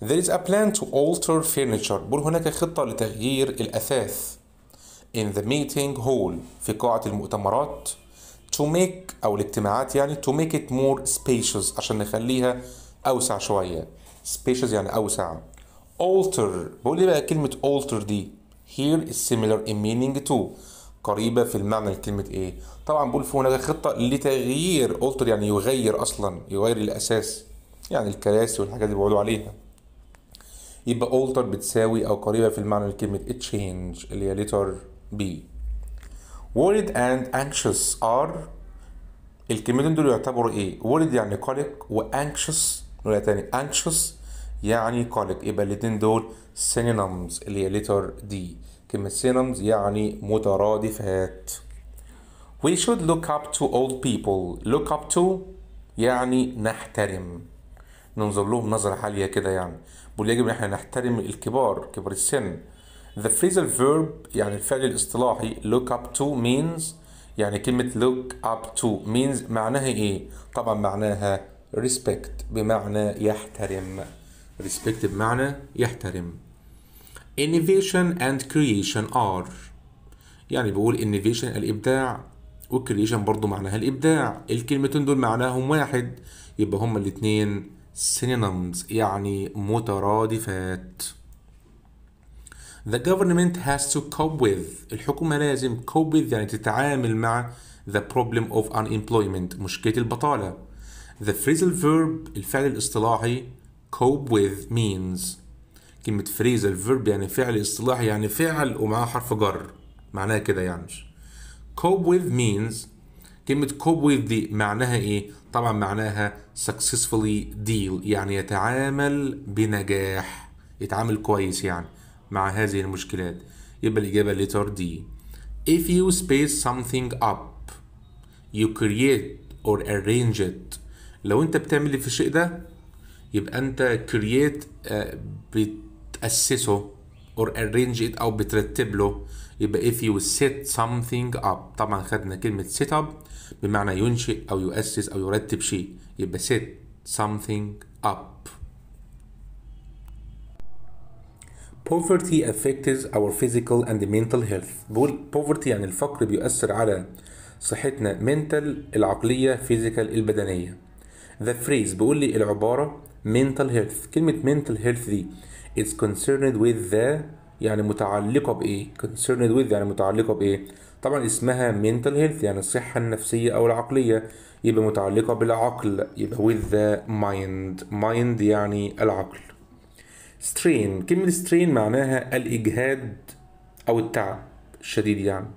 There is a plan to alter furniture بقول هناك خطة لتغيير الأثاث in the meeting hall في قاعة المؤتمرات to make أو الاجتماعات يعني to make it more spacious عشان نخليها أوسع شوية spacious يعني أوسع alter بقول لي بقى كلمة alter دي here is similar in meaning to قريبة في المعنى لكلمة إيه طبعا فون ده خطه لتغيير اولتر يعني يغير اصلا يغير الاساس يعني الكراسي والحاجات اللي بيقولوا عليها يبقى اولتر بتساوي او قريبه في المعنى لكلمه تشينج اللي هي ليتر بي worried and anxious are الكلمتين دول يعتبروا ايه worried يعني قلق وانكشس anxious نقولها تاني anxious يعني قلق يبقى الاتنين دول synonyms اللي هي letter D كلمة synonyms يعني مترادفات We should look up to old people. Look up to يعني نحترم. ننظر لهم نظرة عالية كده يعني. بقول يجب ان احنا نحترم الكبار، كبار السن. The phrasal verb يعني الفعل الاصطلاحي look up to means يعني كلمة look up to means معناها ايه؟ طبعا معناها respect بمعنى يحترم. respect بمعنى يحترم. Innovation and creation are يعني بيقول innovation الإبداع والكرييشن برضه معناها الابداع الكلمتين دول معناهم واحد يبقى هما الاتنين synonyms يعني مترادفات The government has to cope with الحكومة لازم cope with يعني تتعامل مع the problem of unemployment مشكلة البطالة The phrasal verb الفعل الاصطلاحي cope with means كلمة phrasal verb يعني فعل اصطلاحي يعني فعل ومعاه حرف جر معناها كده يعني cope with means كلمة cope with دي معناها ايه؟ طبعا معناها successfully deal يعني يتعامل بنجاح يتعامل كويس يعني مع هذه المشكلات يبقى الإجابة letter D if you space something up you create or arrange it لو انت بتعمل في الشيء ده يبقى انت create آه، بتأسسه or arrange it او بترتب له يبقى if you set something up طبعا خدنا كلمة set up بمعنى ينشئ أو يؤسس أو يرتب شيء يبقى set something up Poverty affects our physical and mental health بقول poverty يعني الفقر بيؤثر على صحتنا mental العقلية physical البدنية The phrase بيقول لي العبارة mental health كلمة mental health دي is concerned with the يعني متعلقة بإيه concerned with يعني متعلقة بإيه طبعا اسمها mental health يعني الصحة النفسية أو العقلية يبقى متعلقة بالعقل يبقى with the mind mind يعني العقل strain كلمة strain معناها الإجهاد أو التعب الشديد يعني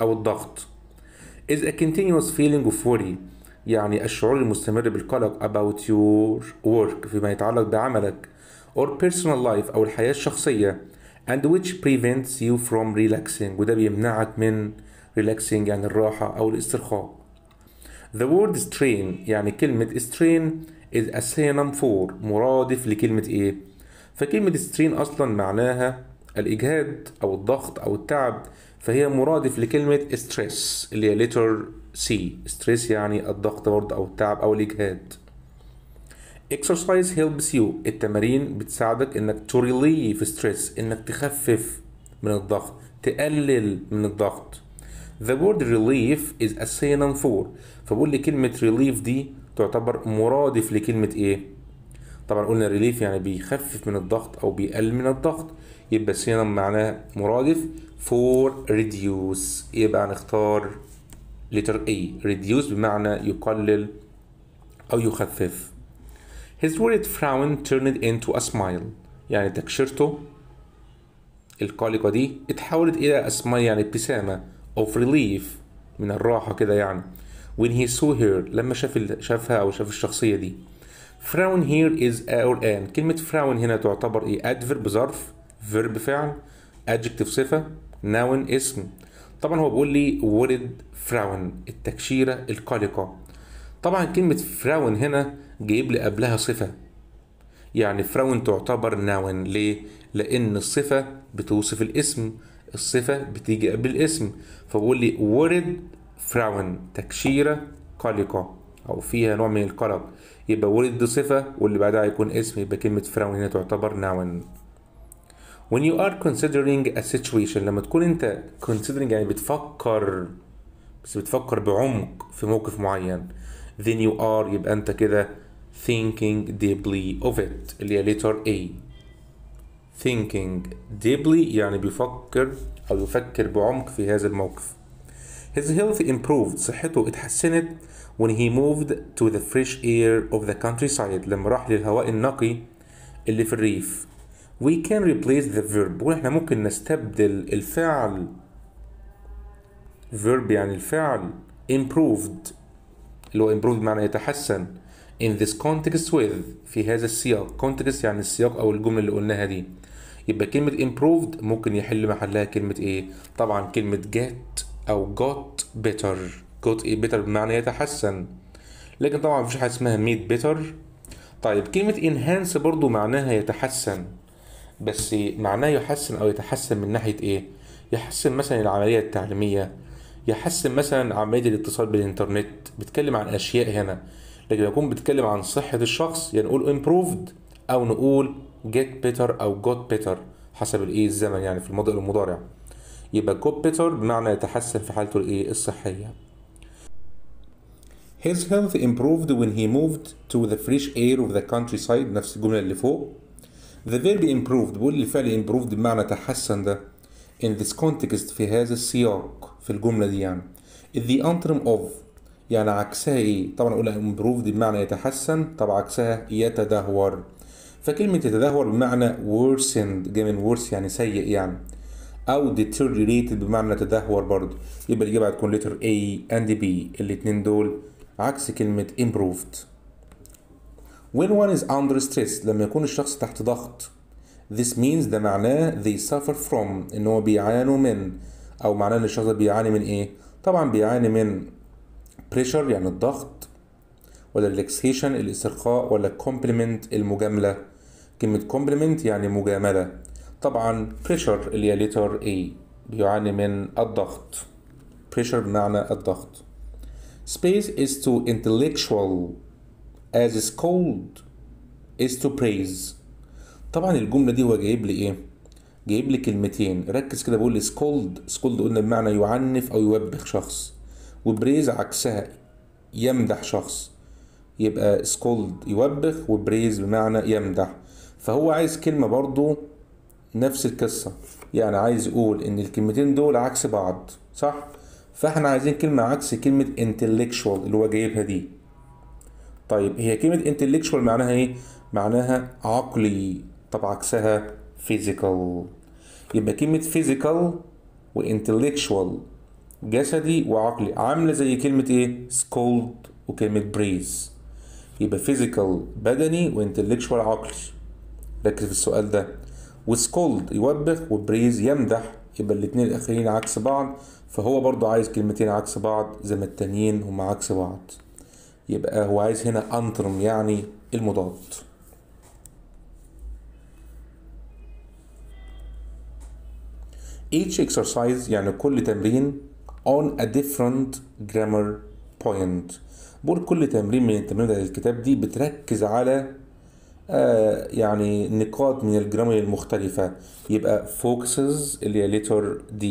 أو الضغط is a continuous feeling of worry يعني الشعور المستمر بالقلق about your work فيما يتعلق بعملك or personal life أو الحياة الشخصية and which prevents you from relaxing وده بيمنعك من relaxing يعني الراحة أو الاسترخاء The word strain يعني كلمة strain is a synonym for مرادف لكلمة إيه؟ فكلمة strain أصلا معناها الإجهاد أو الضغط أو التعب فهي مرادف لكلمة stress اللي هي letter C stress يعني الضغط برضه أو التعب أو الإجهاد exercise helps you التمارين بتساعدك انك to relieve stress انك تخفف من الضغط تقلل من الضغط the word relief is a synonym for فبقول لي كلمة relief دي تعتبر مرادف لكلمة ايه طبعا قلنا relief يعني بيخفف من الضغط او بيقلل من الضغط يبقى synonym معناه مرادف for reduce يبقى هنختار letter A reduce بمعنى يقلل او يخفف His worried frown turned into a smile يعني تكشيرته القلقة دي اتحولت إلى أسماء يعني ابتسامة of relief من الراحة كده يعني when he saw her لما شاف شافها أو شاف الشخصية دي frown here is our an كلمة frown هنا تعتبر إيه adverb ظرف verb فعل adjective صفة noun اسم طبعا هو بيقول لي worried frown التكشيرة القلقة طبعا كلمة frown هنا جايب لي قبلها صفة يعني فراون تعتبر ناون ليه؟ لأن الصفة بتوصف الاسم الصفة بتيجي قبل الاسم فبقول لي ورد فراون تكشيرة قلقة أو فيها نوع من القلق يبقى ورد دي صفة واللي بعدها هيكون اسم يبقى كلمة فراون هنا تعتبر ناون When you are considering a situation لما تكون أنت considering يعني بتفكر بس بتفكر بعمق في موقف معين then you are يبقى أنت كده thinking deeply of it اللي هي letter A thinking deeply يعني بيفكر أو يفكر بعمق في هذا الموقف His health improved صحته اتحسنت when he moved to the fresh air of the countryside لما راح للهواء النقي اللي في الريف We can replace the verb واحنا ممكن نستبدل الفعل verb يعني الفعل improved اللي هو improved معنى يتحسن in this context with في هذا السياق context يعني السياق او الجمله اللي قلناها دي يبقى كلمه improved ممكن يحل محلها كلمه ايه طبعا كلمه get او got better got ايه better بمعنى يتحسن لكن طبعا مفيش حاجه اسمها made better طيب كلمه enhance برضو معناها يتحسن بس معناه يحسن او يتحسن من ناحيه ايه يحسن مثلا العمليه التعليميه يحسن مثلا عمليه الاتصال بالانترنت بتكلم عن اشياء هنا لكن يكون بتكلم عن صحة الشخص يعني نقول improved أو نقول get better أو got better حسب الإيه e الزمن يعني في الماضي المضارع يبقى got better بمعنى يتحسن في حالته الإيه e الصحية His health improved when he moved to the fresh air of the countryside نفس الجملة اللي فوق The verb improved بقول الفعل improved بمعنى تحسن ده in this context في هذا السياق في الجملة دي يعني the antrim of يعني عكسها ايه طبعا اقول improved بمعنى يتحسن طب عكسها يتدهور فكلمة يتدهور بمعنى worsened جاي من worse يعني سيء يعني او deteriorated بمعنى تدهور برضه يبقى الإجابة هتكون letter A and B الاتنين دول عكس كلمة improved when one is under stress لما يكون الشخص تحت ضغط this means ده معناه they suffer from ان هو بيعانوا من او معناه ان الشخص بيعاني من ايه طبعا بيعاني من بريشر يعني الضغط ولا ريلاكسيشن الاسترخاء ولا كومبلمنت المجامله كلمه كومبلمنت يعني مجامله طبعا بريشر اللي هي لتر اي بيعاني من الضغط بريشر بمعنى الضغط space is to intellectual as is cold is to praise طبعا الجملة دي هو جايب لي ايه جايب لي كلمتين ركز كده بقول سكولد سكولد قلنا بمعنى يعنف او يوبخ شخص وبريز عكسها يمدح شخص يبقى سكولد يوبخ وبريز بمعنى يمدح فهو عايز كلمة برضو نفس القصة يعني عايز يقول ان الكلمتين دول عكس بعض صح فاحنا عايزين كلمة عكس كلمة intellectual اللي هو جايبها دي طيب هي كلمة intellectual معناها ايه معناها عقلي طب عكسها physical يبقى كلمة physical و intellectual جسدي وعقلي عامله زي كلمه ايه سكولد وكلمه بريز يبقى فيزيكال بدني وانتلكشوال عقلي ركز في السؤال ده وسكولد يوبخ وبريز يمدح يبقى الاتنين الاخرين عكس بعض فهو برضو عايز كلمتين عكس بعض زي ما التانيين هما عكس بعض يبقى هو عايز هنا انترم يعني المضاد each exercise يعني كل تمرين on a different grammar point بقول كل تمرين من التمرين بتاعت الكتاب دي بتركز على آه يعني نقاط من الجرامر المختلفة يبقى focuses اللي هي letter D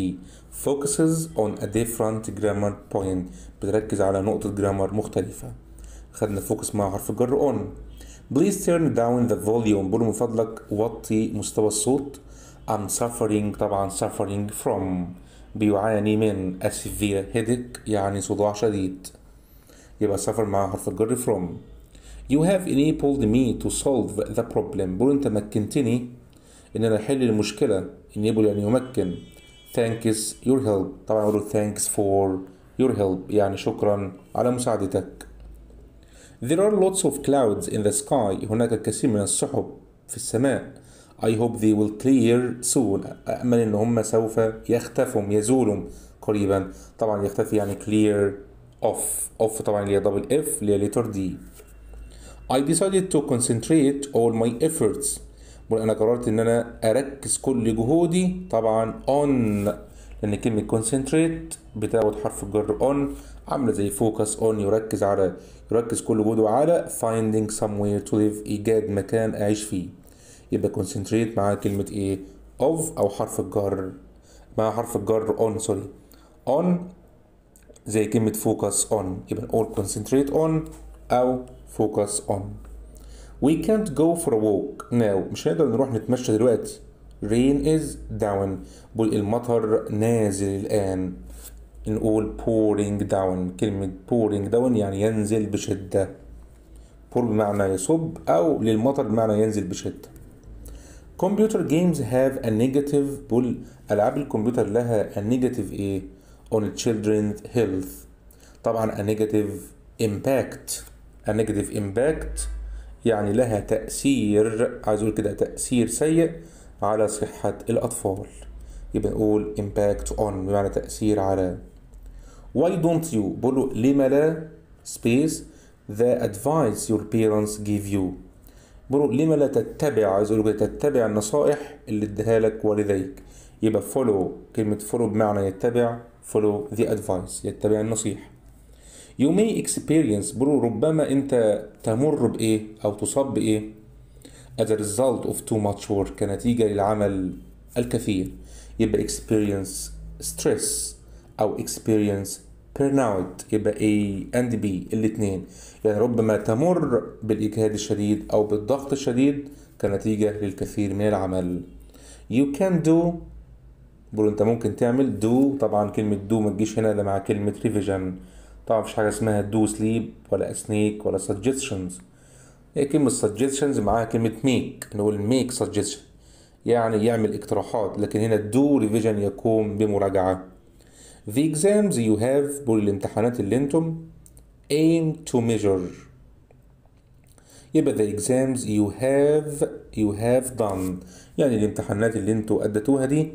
focuses on a different grammar point بتركز على نقطة جرامر مختلفة خدنا focus مع حرف الجر on Please turn down the volume بقول من فضلك وطي مستوى الصوت I'm suffering طبعا suffering from بيعاني من السيفير هيدك يعني صداع شديد يبقى السفر مع حرف الجر from You have enabled me to solve the problem بقول انت مكنتني ان انا احل المشكله enable يعني يمكن thanks your help طبعا اقول thanks for your help يعني شكرا على مساعدتك There are lots of clouds in the sky هناك الكثير من السحب في السماء I hope they will clear soon أأمل إن هم سوف يختفوا يزولوا قريبا طبعا يختفي يعني clear off off طبعا اللي هي double F اللي هي letter D I decided to concentrate all my efforts أنا قررت إن أنا أركز كل جهودي طبعا on لأن كلمة concentrate بتاخد حرف الجر on عاملة زي focus on يركز على يركز كل جهوده على finding somewhere to live إيجاد مكان أعيش فيه يبقى كونسنتريت مع كلمة ايه اوف او حرف الجر مع حرف الجر اون سوري اون زي كلمة فوكس اون يبقى نقول كونسنتريت اون او فوكس اون We can't go for a walk now مش هنقدر نروح نتمشى دلوقتي rain is down بقول المطر نازل الآن نقول pouring down كلمة pouring down يعني ينزل بشدة pour بمعنى يصب أو للمطر بمعنى ينزل بشدة كمبيوتر جيمز هاف ا نيجاتيف بول العاب الكمبيوتر لها ا نيجاتيف ايه on children's health طبعا ا نيجاتيف امباكت ا نيجاتيف امباكت يعني لها تأثير عايز اقول كده تأثير سيء على صحة الأطفال يبقى نقول impact on بمعنى تأثير على why don't you ليه لما لا space the advice your parents give you برو لما لا تتبع عايز اقول تتبع النصائح اللي اديها لك والديك يبقى فولو كلمة فولو بمعنى يتبع فولو ذا ادفايس يتبع النصيحة يو مي اكسبيرينس برو ربما انت تمر بايه او تصاب بايه as a result of too much work كنتيجة للعمل الكثير يبقى experience stress او experience burnout يبقى A and B الاتنين يعني ربما تمر بالإجهاد الشديد أو بالضغط الشديد كنتيجة للكثير من العمل you can do بقول انت ممكن تعمل do طبعا كلمة do ما تجيش هنا الا مع كلمة revision طبعا مفيش حاجة اسمها do sleep ولا snake ولا suggestions هي كلمة suggestions معاها كلمة make نقول make suggestion يعني يعمل اقتراحات لكن هنا do revision يقوم بمراجعة the exams you have بقول الامتحانات اللي انتم aim to measure يبقى the exams you have you have done يعني الامتحانات اللي انتوا أديتوها دي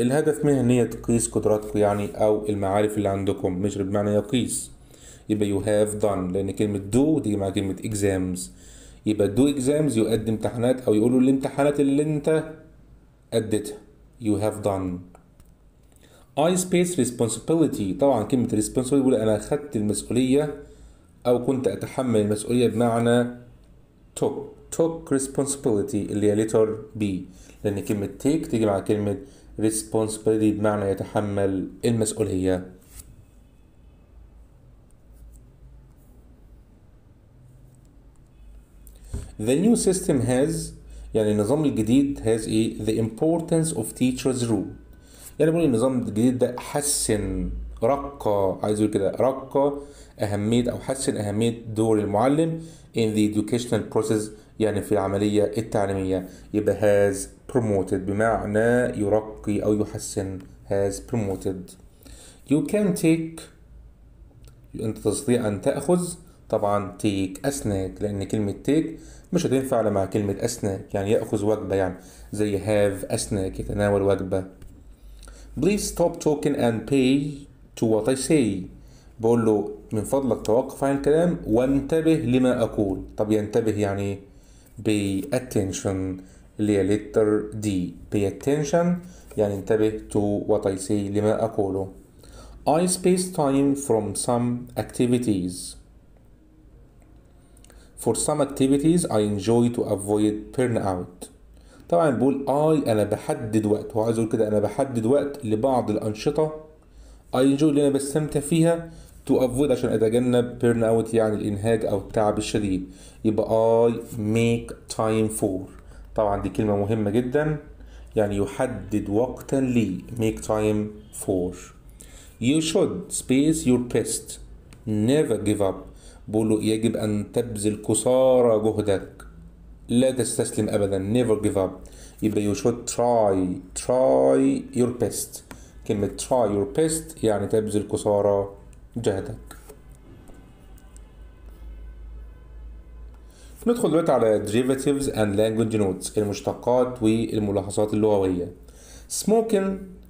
الهدف منها ان هي تقيس قدراتكم يعني او المعارف اللي عندكم مش بمعنى يقيس يبقى you have done لان كلمة do دي مع كلمة exams يبقى do exams يؤدي امتحانات او يقولوا الامتحانات اللي انت أديتها you have done I space responsibility طبعا كلمة responsibility بيقول انا أخذت المسؤولية أو كنت أتحمل المسؤولية بمعنى took took responsibility اللي هي letter B لأن كلمة take تيجي مع كلمة responsibility بمعنى يتحمل المسؤولية The new system has يعني النظام الجديد has ايه the importance of teachers rule يعني بقول النظام الجديد ده حسن رقى عايز يقول كده رقى اهميه او حسن اهميه دور المعلم in the educational process يعني في العمليه التعليميه يبقى has promoted بمعنى يرقي او يحسن has promoted you can take انت تستطيع ان تاخذ طبعا take اسناك لان كلمه take مش هتنفع مع كلمه اسناك يعني ياخذ وجبه يعني زي have اسناك يتناول وجبه Please stop talking and pay to what I say. بقول له من فضلك توقف عن الكلام وانتبه لما أقول طب ينتبه يعني بي pay attention اللي هي letter D pay attention يعني انتبه تو وات اي سي لما أقوله I space time from some activities For some activities I enjoy to avoid burnout طبعا بقول I أنا بحدد وقت وعايز أقول كده أنا بحدد وقت لبعض الأنشطة I enjoy اللي أنا بستمتع فيها to avoid عشان اتجنب بيرن اوت يعني الانهاك او التعب الشديد يبقى I make time for طبعا دي كلمة مهمة جدا يعني يحدد وقتا لي make time for you should space your best never give up بقوله يجب أن تبذل قصارى جهدك لا تستسلم أبدا never give up يبقى you should try try your best كلمة try your best يعني تبذل قصارى جهدك ندخل دلوقتي على derivatives and language notes المشتقات والملاحظات اللغوية smoking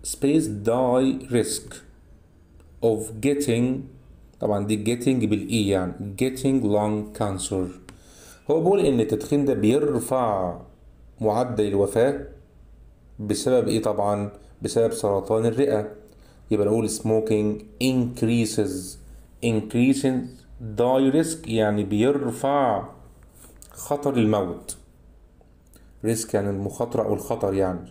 space die risk of getting طبعا دي getting بالإي e يعني getting lung cancer هو بيقول إن التدخين ده بيرفع معدل الوفاة بسبب إيه طبعا بسبب سرطان الرئة يبقى نقول smoking increases انكريسن داي risk يعني بيرفع خطر الموت ريسك يعني المخاطرة أو الخطر يعني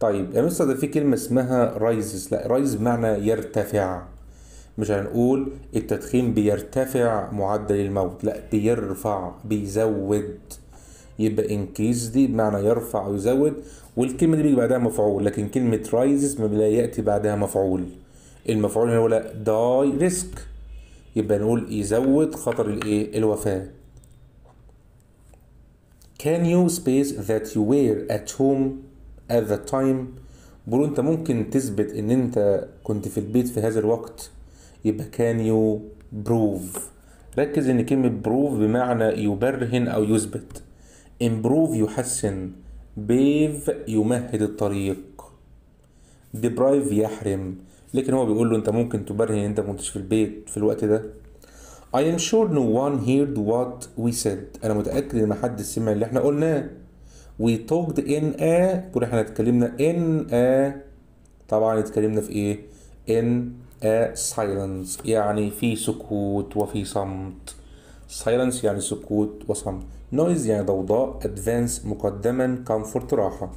طيب يا مستر ده في كلمة اسمها رايزز لا رايز بمعنى يرتفع مش هنقول التدخين بيرتفع معدل الموت لا بيرفع بيزود يبقى انكريز دي بمعنى يرفع ويزود والكلمة دي بيجي بعدها مفعول لكن كلمة رايزز ما لا يأتي بعدها مفعول المفعول هنا ولا داي ريسك يبقى نقول يزود خطر الايه الوفاة Can you space that you were at home at the time بيقولوا انت ممكن تثبت ان انت كنت في البيت في هذا الوقت يبقى can you prove ركز ان كلمة prove بمعنى يبرهن او يثبت improve يحسن بيف يمهد الطريق ديبرايف يحرم لكن هو بيقول له انت ممكن تبرهن انت ما كنتش في البيت في الوقت ده I am sure no one heard what we said انا متاكد ان ما حد سمع اللي احنا قلناه we talked in a كنا احنا اتكلمنا in a طبعا اتكلمنا في ايه in a silence يعني في سكوت وفي صمت silence يعني سكوت وصمت نويز يعني ضوضاء ادفانس مقدما كومفورت راحة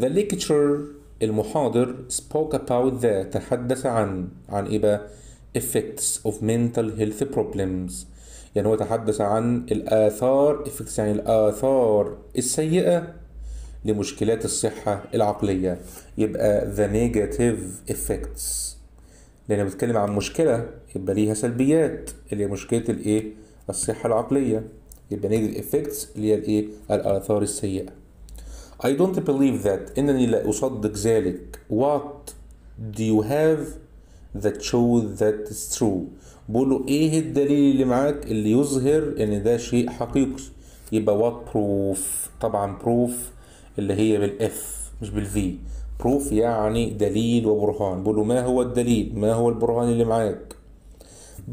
The ليكتشر المحاضر spoke about ذا تحدث عن عن ايه بقى effects of mental health problems يعني هو تحدث عن الآثار effects يعني الآثار السيئة لمشكلات الصحة العقلية يبقى the negative effects لأن بتكلم عن مشكلة يبقى ليها سلبيات اللي هي مشكلة الإيه؟ الصحة العقلية يبقى نيجاتيف افكتس اللي هي الايه الاثار السيئه I don't believe that انني لا اصدق ذلك what do you have that shows that it's true بقول له ايه الدليل اللي معاك اللي يظهر ان ده شيء حقيقي يبقى what proof طبعا proof اللي هي بالاف مش بالفي بروف يعني دليل وبرهان بقول له ما هو الدليل ما هو البرهان اللي معاك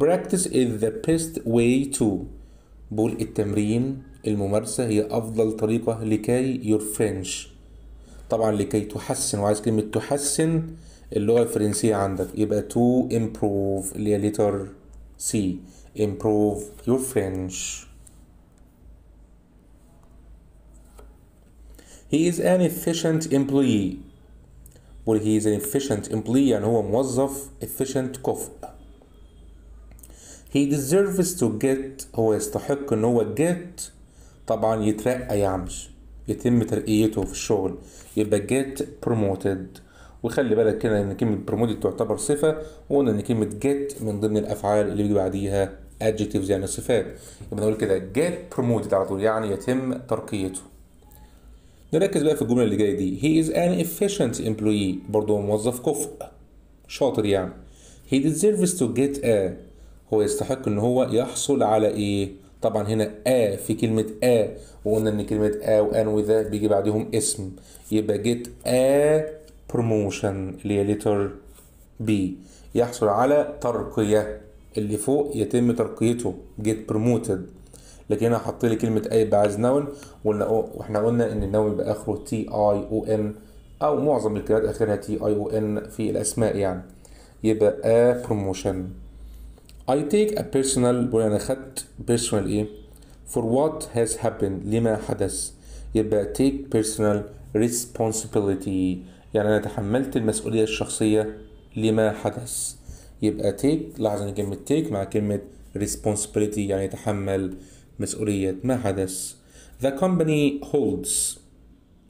practice is the best way to بول التمرين الممارسة هي أفضل طريقة لكي يور فرنش طبعا لكي تحسن وعايز كلمة تحسن اللغة الفرنسية عندك يبقى to improve اللي هي letter C improve your French He is an efficient employee بقول he is an efficient employee يعني هو موظف efficient كفء he deserves to get هو يستحق ان هو get طبعا يترقى يعمل يتم ترقيته في الشغل يبقى get promoted وخلي بالك كده ان كلمة promoted تعتبر صفة وقلنا ان كلمة get من ضمن الافعال اللي بيجي بعديها adjectives يعني صفات يبقى نقول كده get promoted على طول يعني يتم ترقيته نركز بقى في الجملة اللي جاية دي he is an efficient employee برضه موظف كفء شاطر يعني he deserves to get a هو يستحق ان هو يحصل على ايه طبعا هنا آ في كلمة آ وقلنا إن كلمة آ وآن وذا بيجي بعدهم اسم يبقى جيت آ بروموشن اللي هي ليتر بي يحصل على ترقية اللي فوق يتم ترقيته جيت بروموتد لكن هنا حط لي كلمة آ يبقى عايز نون وقلنا واحنا قلنا إن النون يبقى آخره تي أي أو إن أو معظم الكلمات آخرها تي أي أو إن في الأسماء يعني يبقى آ بروموشن I take a personal بقول انا أخدت personal ايه for what has happened لما حدث يبقى take personal responsibility يعني انا تحملت المسؤولية الشخصية لما حدث يبقى take لاحظ ان كلمة take مع كلمة responsibility يعني تحمل مسؤولية ما حدث the company holds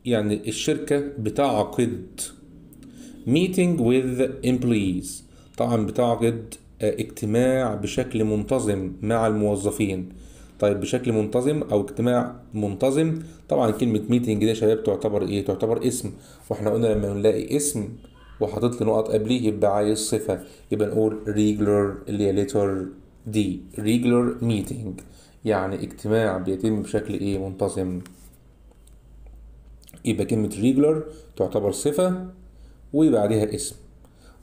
يعني الشركة بتعقد meeting with employees طبعا بتعقد اجتماع بشكل منتظم مع الموظفين طيب بشكل منتظم او اجتماع منتظم طبعا كلمه ميتنج دي يا شباب تعتبر ايه تعتبر اسم واحنا قلنا لما نلاقي اسم وحاطط لي نقط قبليه يبقى عايز صفه يبقى نقول regular اللي هي letter D regular meeting يعني اجتماع بيتم بشكل ايه منتظم يبقى كلمه regular تعتبر صفه وبعدها اسم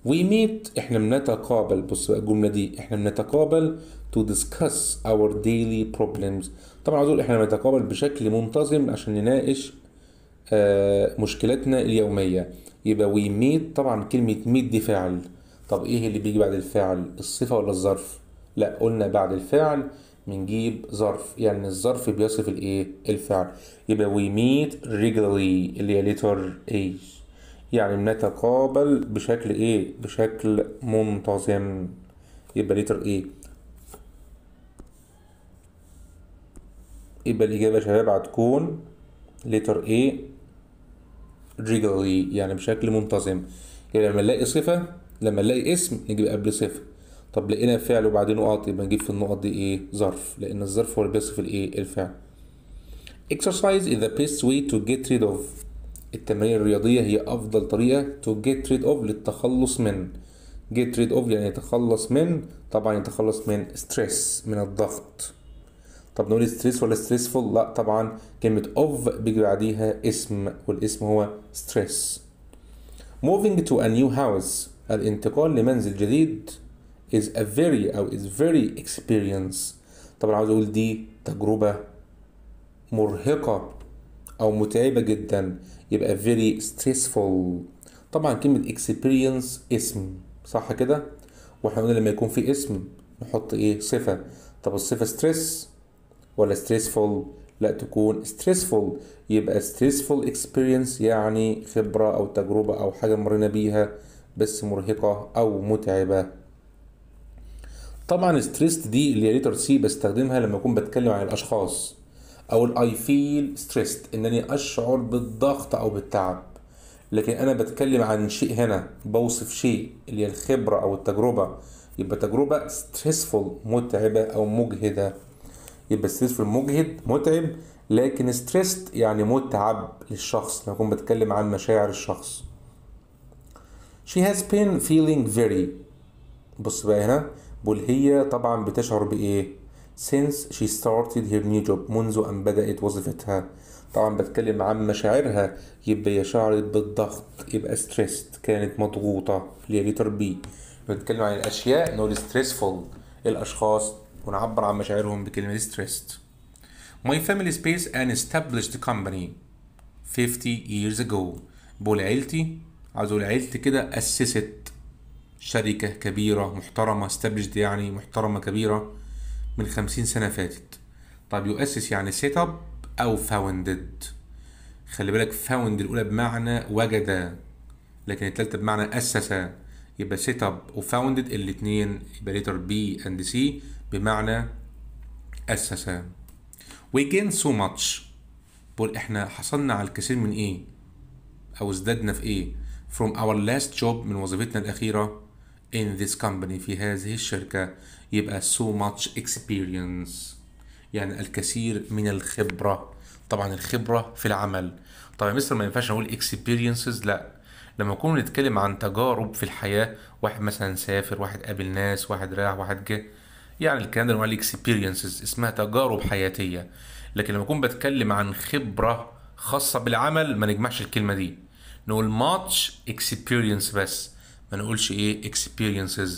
meet احنا بنتقابل بص بقى الجملة دي احنا بنتقابل to discuss our daily problems طبعا دول احنا بنتقابل بشكل منتظم عشان نناقش آه مشكلتنا اليومية يبقى we meet طبعا كلمة meet دي فعل طب ايه اللي بيجي بعد الفعل الصفة ولا الظرف لا قلنا بعد الفعل بنجيب ظرف يعني الظرف بيصف الايه الفعل يبقى we meet regularly اللي هي letter ايه يعني بنتقابل بشكل ايه بشكل منتظم يبقى ليتر ايه يبقى الإجابة يا شباب هتكون ليتر A regularly يعني بشكل منتظم يعني لما نلاقي صفة لما نلاقي اسم نجيب قبل صفة طب لقينا فعل وبعدين نقط يبقى نجيب في النقط دي ايه ظرف لأن الظرف هو اللي بيصف الايه الفعل exercise is the best way to get rid of التمارين الرياضية هي أفضل طريقة to get rid of للتخلص من get rid of يعني يتخلص من طبعا يتخلص من stress من الضغط طب نقول stress ولا stressful لا طبعا كلمة of بيجي بعديها اسم والاسم هو stress moving to a new house الانتقال لمنزل جديد is a very أو is very experience طبعا عاوز أقول دي تجربة مرهقة أو متعبة جدا يبقى very stressful طبعا كلمة experience اسم صح كده واحنا قلنا لما يكون في اسم نحط ايه صفة طب الصفة stress ولا stressful لا تكون stressful يبقى stressful experience يعني خبرة أو تجربة أو حاجة مرينا بيها بس مرهقة أو متعبة طبعا stressed دي اللي هي ليتر سي بستخدمها لما أكون بتكلم عن الأشخاص او الاي فيل ستريسد انني اشعر بالضغط او بالتعب لكن انا بتكلم عن شيء هنا بوصف شيء اللي هي الخبره او التجربه يبقى تجربه ستريسفول متعبه او مجهده يبقى ستريسفول مجهد متعب لكن ستريسد يعني متعب للشخص اكون بتكلم عن مشاعر الشخص she has been feeling very بص بقى هنا بقول هي طبعا بتشعر بايه since she started her new job منذ أن بدأت وظيفتها طبعا بتكلم عن مشاعرها يبقى هي شعرت بالضغط يبقى stressed كانت مضغوطة اللي هي letter B بتكلم عن الأشياء نقول stressful الأشخاص ونعبر عن مشاعرهم بكلمة stressed My family space and established company 50 years ago بقول عيلتي عايز اقول عيلتي كده اسست شركة كبيرة محترمة استبجد يعني محترمة كبيرة من خمسين سنة فاتت طب يؤسس يعني سيت اب أو فاوندد خلي بالك فاوند الأولى بمعنى وجد لكن التالتة بمعنى أسس يبقى سيت اب وفاوندد الاتنين يبقى ليتر بي اند سي بمعنى أسس وي جين سو ماتش بقول احنا حصلنا على الكثير من ايه او ازددنا في ايه from our last job من وظيفتنا الأخيرة in this company في هذه الشركة يبقى so much experience يعني الكثير من الخبرة طبعا الخبرة في العمل طبعا مستر ما ينفعش نقول experiences لا لما نكون نتكلم عن تجارب في الحياة واحد مثلا سافر واحد قابل ناس واحد راح واحد جه يعني الكلام ده نقول experiences اسمها تجارب حياتية لكن لما أكون بتكلم عن خبرة خاصة بالعمل ما نجمعش الكلمة دي نقول much experience بس ما نقولش ايه experiences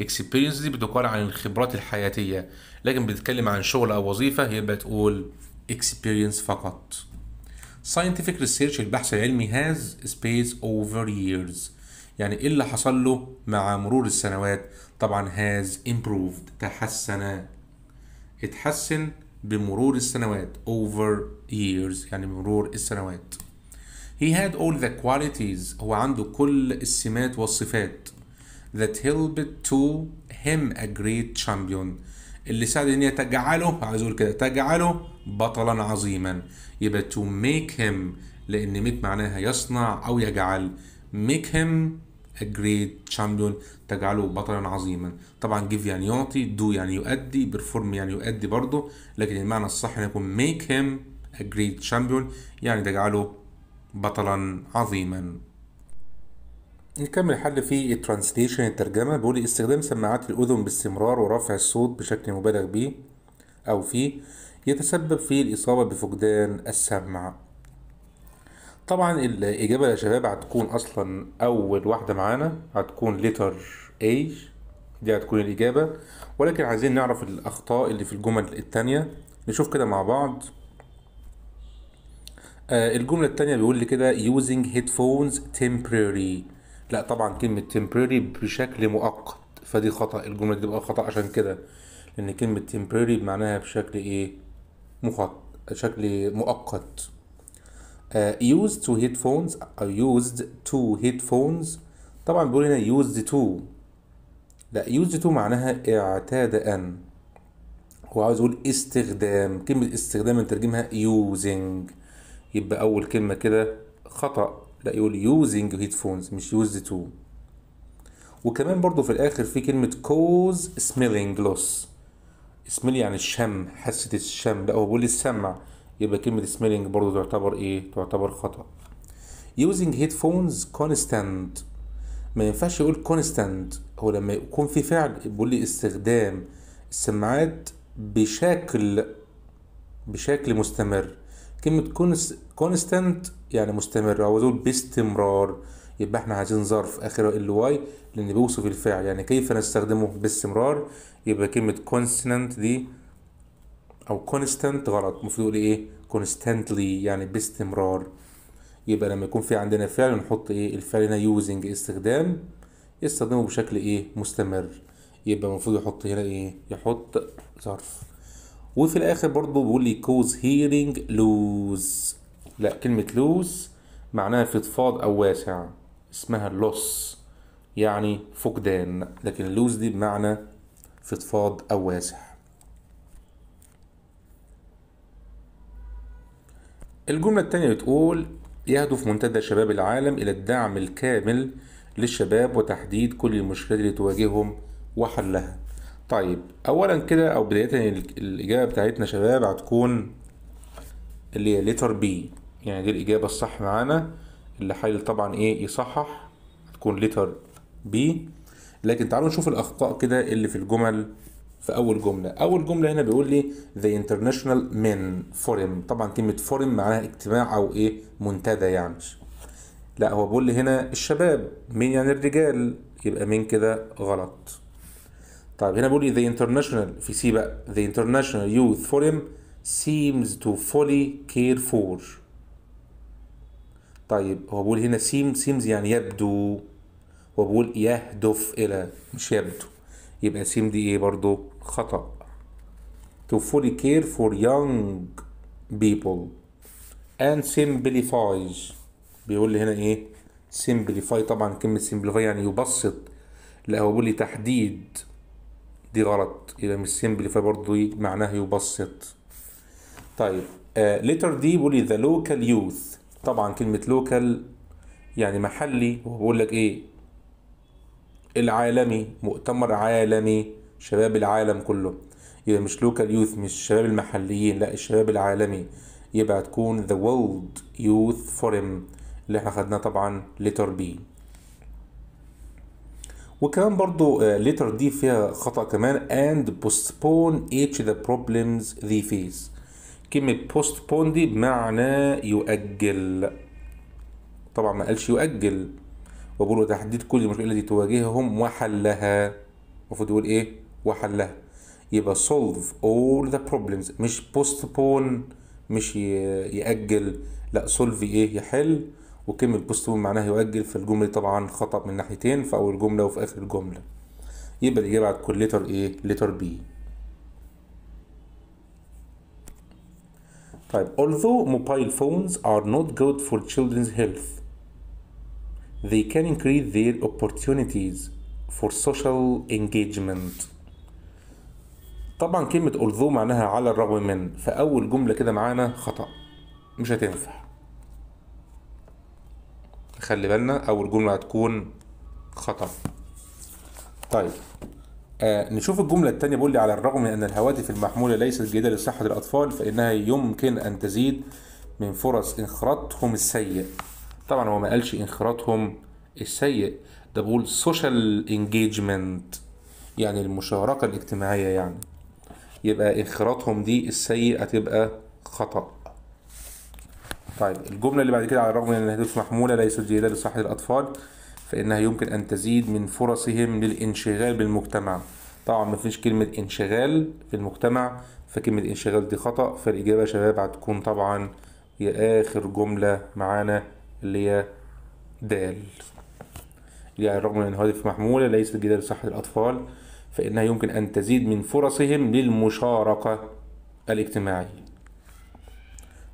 اكسبيرينس دي بتقال عن الخبرات الحياتيه لكن بتتكلم عن شغل او وظيفه هي بتقول اكسبيرينس فقط scientific research البحث العلمي has space over years يعني ايه اللي حصل له مع مرور السنوات طبعا has improved تحسن اتحسن بمرور السنوات over years يعني مرور السنوات he had all the qualities هو عنده كل السمات والصفات that helped to him a great champion اللي ساعد ان هي تجعله عايز اقول كده تجعله بطلا عظيما يبقى to make him لان make معناها يصنع او يجعل make him a great champion تجعله بطلا عظيما طبعا give يعني يعطي do يعني يؤدي perform يعني يؤدي برضه لكن المعنى الصح ان يكون make him a great champion يعني تجعله بطلا عظيما نكمل حل في الترانسليشن الترجمة بيقول استخدام سماعات الأذن باستمرار ورفع الصوت بشكل مبالغ به أو فيه يتسبب في الإصابة بفقدان السمع طبعا الإجابة يا شباب هتكون أصلا أول واحدة معانا هتكون ليتر A دي هتكون الإجابة ولكن عايزين نعرف الأخطاء اللي في الجمل التانية نشوف كده مع بعض آه الجملة التانية بيقول لي كده using headphones temporary لا طبعا كلمة temporary بشكل مؤقت فدي خطأ الجملة دي بقى خطأ عشان كده لأن كلمة temporary معناها بشكل إيه مخط شكل مؤقت uh, used to headphones أو used to headphones طبعا بيقول هنا used to لا used to معناها اعتاد أن هو عاوز يقول استخدام كلمة استخدام نترجمها using يبقى أول كلمة كده خطأ لا يقول يوزنج هيدفونز مش يوزد تو وكمان برضو في الاخر في كلمه كوز سميلينج لوس سميل يعني الشم حاسه الشم لا هو بيقول السمع يبقى كلمه سميلينج برضو تعتبر ايه تعتبر خطا يوزنج هيدفونز كونستانت ما ينفعش يقول كونستانت هو لما يكون في فعل بيقول لي استخدام السماعات بشكل بشكل مستمر كلمة كونستنت يعني مستمرة هو دول باستمرار يبقى احنا عايزين ظرف اخره ال واي لان بيوصف الفعل يعني كيف نستخدمه باستمرار يبقى كلمة كونستنت دي او كونستنت غلط المفروض يقول ايه كونستنتلي يعني باستمرار يبقى لما يكون في عندنا فعل نحط ايه الفعل هنا يوزنج استخدام يستخدمه بشكل ايه مستمر يبقى المفروض يحط هنا ايه يحط ظرف وفي الاخر برضه بيقول لي كوز هيرنج لوز لا كلمة لوز معناها فضفاض او واسع اسمها لوس يعني فقدان لكن لوز دي بمعنى فضفاض او واسع الجملة التانية بتقول يهدف منتدى شباب العالم إلى الدعم الكامل للشباب وتحديد كل المشكلات اللي تواجههم وحلها طيب اولا كده او بدايه الاجابه بتاعتنا شباب هتكون اللي هي letter بي يعني دي الاجابه الصح معانا اللي حايل طبعا ايه يصحح هتكون letter بي لكن تعالوا نشوف الاخطاء كده اللي في الجمل في اول جمله اول جمله هنا بيقول لي ذا انترناشونال men فورم طبعا كلمه فورم معناها اجتماع او ايه منتدى يعني لا هو بيقول لي هنا الشباب مين يعني الرجال يبقى مين كده غلط طيب هنا بيقول لي the international في سي بقى the international youth forum seems to fully care for طيب هو بيقول هنا seem seems يعني يبدو هو بيقول يهدف الى مش يبدو يبقى سيم دي ايه برضو خطأ to fully care for young people and simplifies بيقول لي هنا ايه simplify طبعا كلمة simplify يعني يبسط لا هو بيقول لي تحديد دي غلط يبقى مش سيمبلي فبرضه معناها يبسط طيب ليتر آه، دي بيقول ذا لوكال يوث طبعا كلمة لوكال يعني محلي وبقول لك ايه العالمي مؤتمر عالمي شباب العالم كله يبقى مش لوكال يوث مش الشباب المحليين لا الشباب العالمي يبقى تكون ذا وورلد يوث فورم اللي احنا خدناه طبعا ليتر بي وكمان برضو ليتر آه، دي فيها خطأ كمان and postpone each the problems they face كلمة postpone دي بمعنى يؤجل طبعا ما قالش يؤجل وبقول وتحديد كل المشكلة التي تواجههم وحلها المفروض يقول ايه وحلها يبقى solve all the problems مش postpone مش يأجل لا سولف ايه يحل وكلمة بوستبون معناها يؤجل الجملة طبعا خطأ من ناحيتين في أول جملة وفي آخر الجملة يبقى الإجابة هتكون لتر إيه؟ لتر بي طيب although mobile phones are not good for children's health they can increase their opportunities for social engagement طبعا كلمة although معناها على الرغم من فأول جملة كده معانا خطأ مش هتنفع خلي بالنا أول جملة هتكون خطا طيب آه نشوف الجملة الثانية بيقول لي على الرغم من أن الهواتف المحمولة ليست جيدة لصحة الأطفال فإنها يمكن أن تزيد من فرص انخراطهم السيء طبعا هو ما قالش انخراطهم السيء ده بيقول سوشيال انجيجمنت يعني المشاركة الاجتماعية يعني يبقى انخراطهم دي السيء هتبقى خطأ طيب الجملة اللي بعد كده على الرغم من أن الهدف محمولة ليست جيدة لصحة الأطفال فإنها يمكن أن تزيد من فرصهم للانشغال بالمجتمع طبعا ما فيش كلمة انشغال في المجتمع فكلمة انشغال دي خطأ فالإجابة يا شباب هتكون طبعا هي آخر جملة معانا اللي هي دال يعني رغم من الهدف محمولة ليست جيدة لصحة الأطفال فإنها يمكن أن تزيد من فرصهم للمشاركة الاجتماعية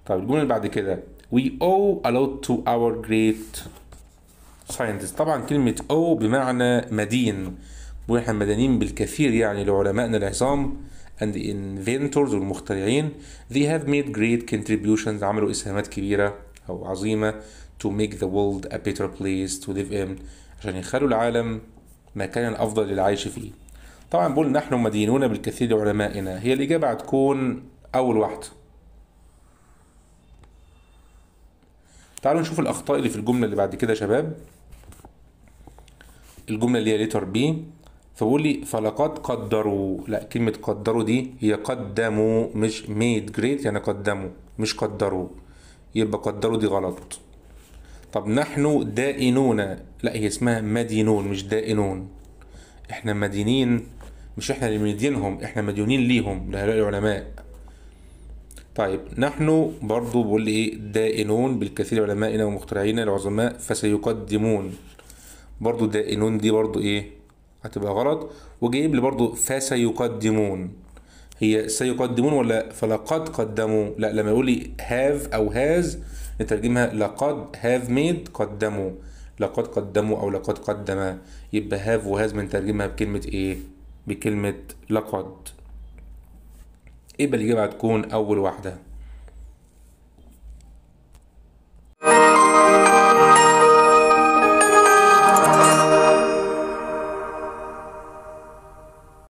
طب الجمله اللي بعد كده وي او a lot تو اور جريت scientists طبعا كلمه او بمعنى مدين واحنا مدانين بالكثير يعني لعلمائنا العظام and the inventors والمخترعين they have made great contributions عملوا اسهامات كبيره او عظيمه to make the world a better place to live in عشان يخلوا العالم مكانا افضل للعيش فيه طبعا بقول نحن مدينون بالكثير لعلمائنا هي الاجابه هتكون اول واحده تعالوا نشوف الاخطاء اللي في الجمله اللي بعد كده يا شباب الجمله اللي هي ليتر بي فبيقول لي فلقد قدروا لا كلمه قدروا دي هي قدموا مش ميد جريت يعني قدموا مش قدروا يبقى قدروا دي غلط طب نحن دائنون لا هي اسمها مدينون مش دائنون احنا مدينين مش احنا اللي مدينهم احنا مديونين ليهم لهؤلاء العلماء طيب نحن برضو بقول ايه دائنون بالكثير علمائنا ومخترعينا العظماء فسيقدمون برضو دائنون دي برضو ايه هتبقى غلط وجايب لي برضو فسيقدمون هي سيقدمون ولا فلقد قدموا لا لما يقول لي هاف او هاز نترجمها لقد هاف ميد قدموا لقد قدموا او لقد قدم يبقى هاف وهاز بنترجمها بكلمه ايه بكلمه لقد يبقى الإجابة هتكون أول واحدة